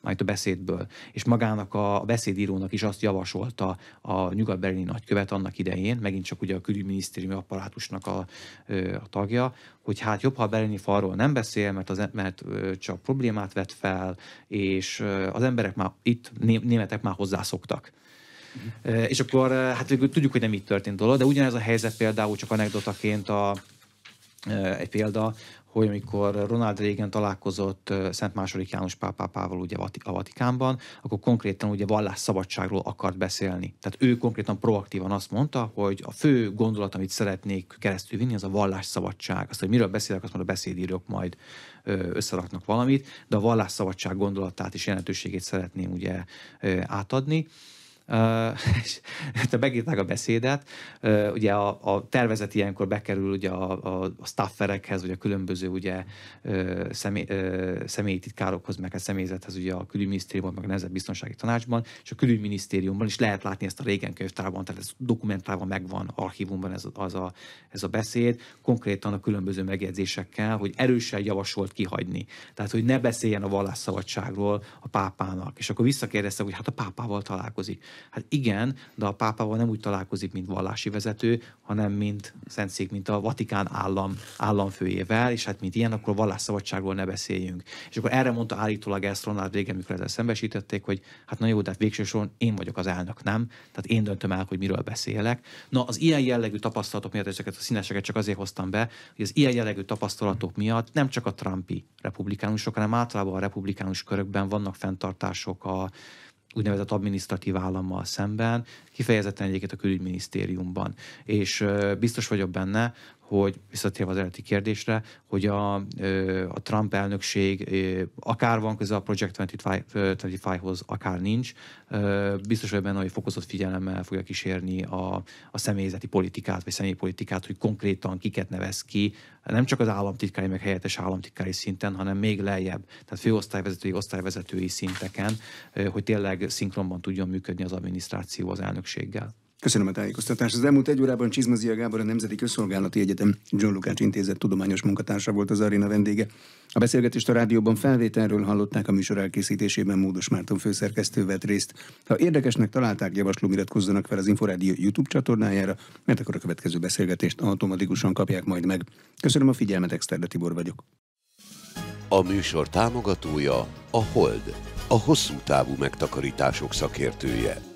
[SPEAKER 2] majd a beszédből. És magának a beszédírónak is azt javasolta a nyugat-berlini nagykövet annak idején, megint csak ugye a külügyminisztériumi apparátusnak a, a tagja, hogy hát jobb, ha a berlini falról nem beszél, mert, az, e, mert csak problémát vet fel, és az emberek már itt, németek már hozzászoktak. Mm. És akkor hát végül tudjuk, hogy nem itt történt dolog, de ugyanez a helyzet például csak anekdotaként a, egy példa, hogy amikor Ronald Reagan találkozott Szent II. János pápával ugye a Vatikánban, akkor konkrétan ugye vallásszabadságról akart beszélni. Tehát ő konkrétan proaktívan azt mondta, hogy a fő gondolat, amit szeretnék keresztül vinni, az a vallásszabadság. Azt, hogy miről beszélek, azt majd a beszédírók majd összeraknak valamit, de a vallásszabadság gondolatát és jelentőségét szeretném ugye átadni. és megírták a beszédet, ugye a, a tervezet ilyenkor bekerül ugye a, a, a stafferekhez, vagy a különböző ugye személy, személyi titkárokhoz, meg a hát személyzethez, ugye a külügyminisztériumban, meg a Nemzetbiztonsági Tanácsban, és a külügyminisztériumban is lehet látni ezt a régen könyvtárban, tehát ez dokumentálva megvan archívumban ez, az a, ez a beszéd, konkrétan a különböző megjegyzésekkel, hogy erősen javasolt kihagyni. Tehát, hogy ne beszéljen a vallásszabadságról a pápának. És akkor visszakérdezte, hogy hát a pápával találkozik. Hát igen, de a pápával nem úgy találkozik, mint vallási vezető, hanem mint szentszék, mint a Vatikán állam, államfőjével, és hát mint ilyen, akkor vallásszabadságról ne beszéljünk. És akkor erre mondta állítólag ezt Ronald Reagan, mikor ezzel szembesítették, hogy hát na jó, de hát végső soron én vagyok az elnök, nem? Tehát én döntöm el, hogy miről beszélek. Na, az ilyen jellegű tapasztalatok miatt ezeket a színeseket csak azért hoztam be, hogy az ilyen jellegű tapasztalatok miatt nem csak a Trumpi republikánusok, hanem általában a republikánus körökben vannak fenntartások a, úgynevezett adminisztratív állammal szemben, kifejezetten egyébként a külügyminisztériumban. És biztos vagyok benne, hogy visszatérve az eredeti kérdésre, hogy a, a Trump elnökség akár van köze a Project 25-hoz, akár nincs, biztos vagy benne, hogy fokozott figyelemmel fogja kísérni a, a személyzeti politikát, vagy személyi politikát, hogy konkrétan kiket nevez ki, nem csak az államtitkári, meg helyettes államtitkári szinten, hanem még lejjebb, tehát főosztályvezetői, osztályvezetői szinteken, hogy tényleg szinkronban
[SPEAKER 1] tudjon működni az adminisztráció az elnökséggel. Köszönöm a tájékoztatást. Az elmúlt egy órában Csizmazia Gábor, a Nemzeti Közszolgálati Egyetem John Lukács Intézet tudományos munkatársa volt az aréna vendége. A beszélgetést a rádióban felvételről hallották a műsor elkészítésében Módos Márton főszerkesztő vett részt. Ha érdekesnek találták, javaslom iratkozzanak fel az Inforádió YouTube csatornájára, mert akkor a következő beszélgetést automatikusan kapják majd meg. Köszönöm a figyelmet, Exterde Tibor vagyok. A műsor támogatója a Hold, a hosszú távú megtakarítások szakértője.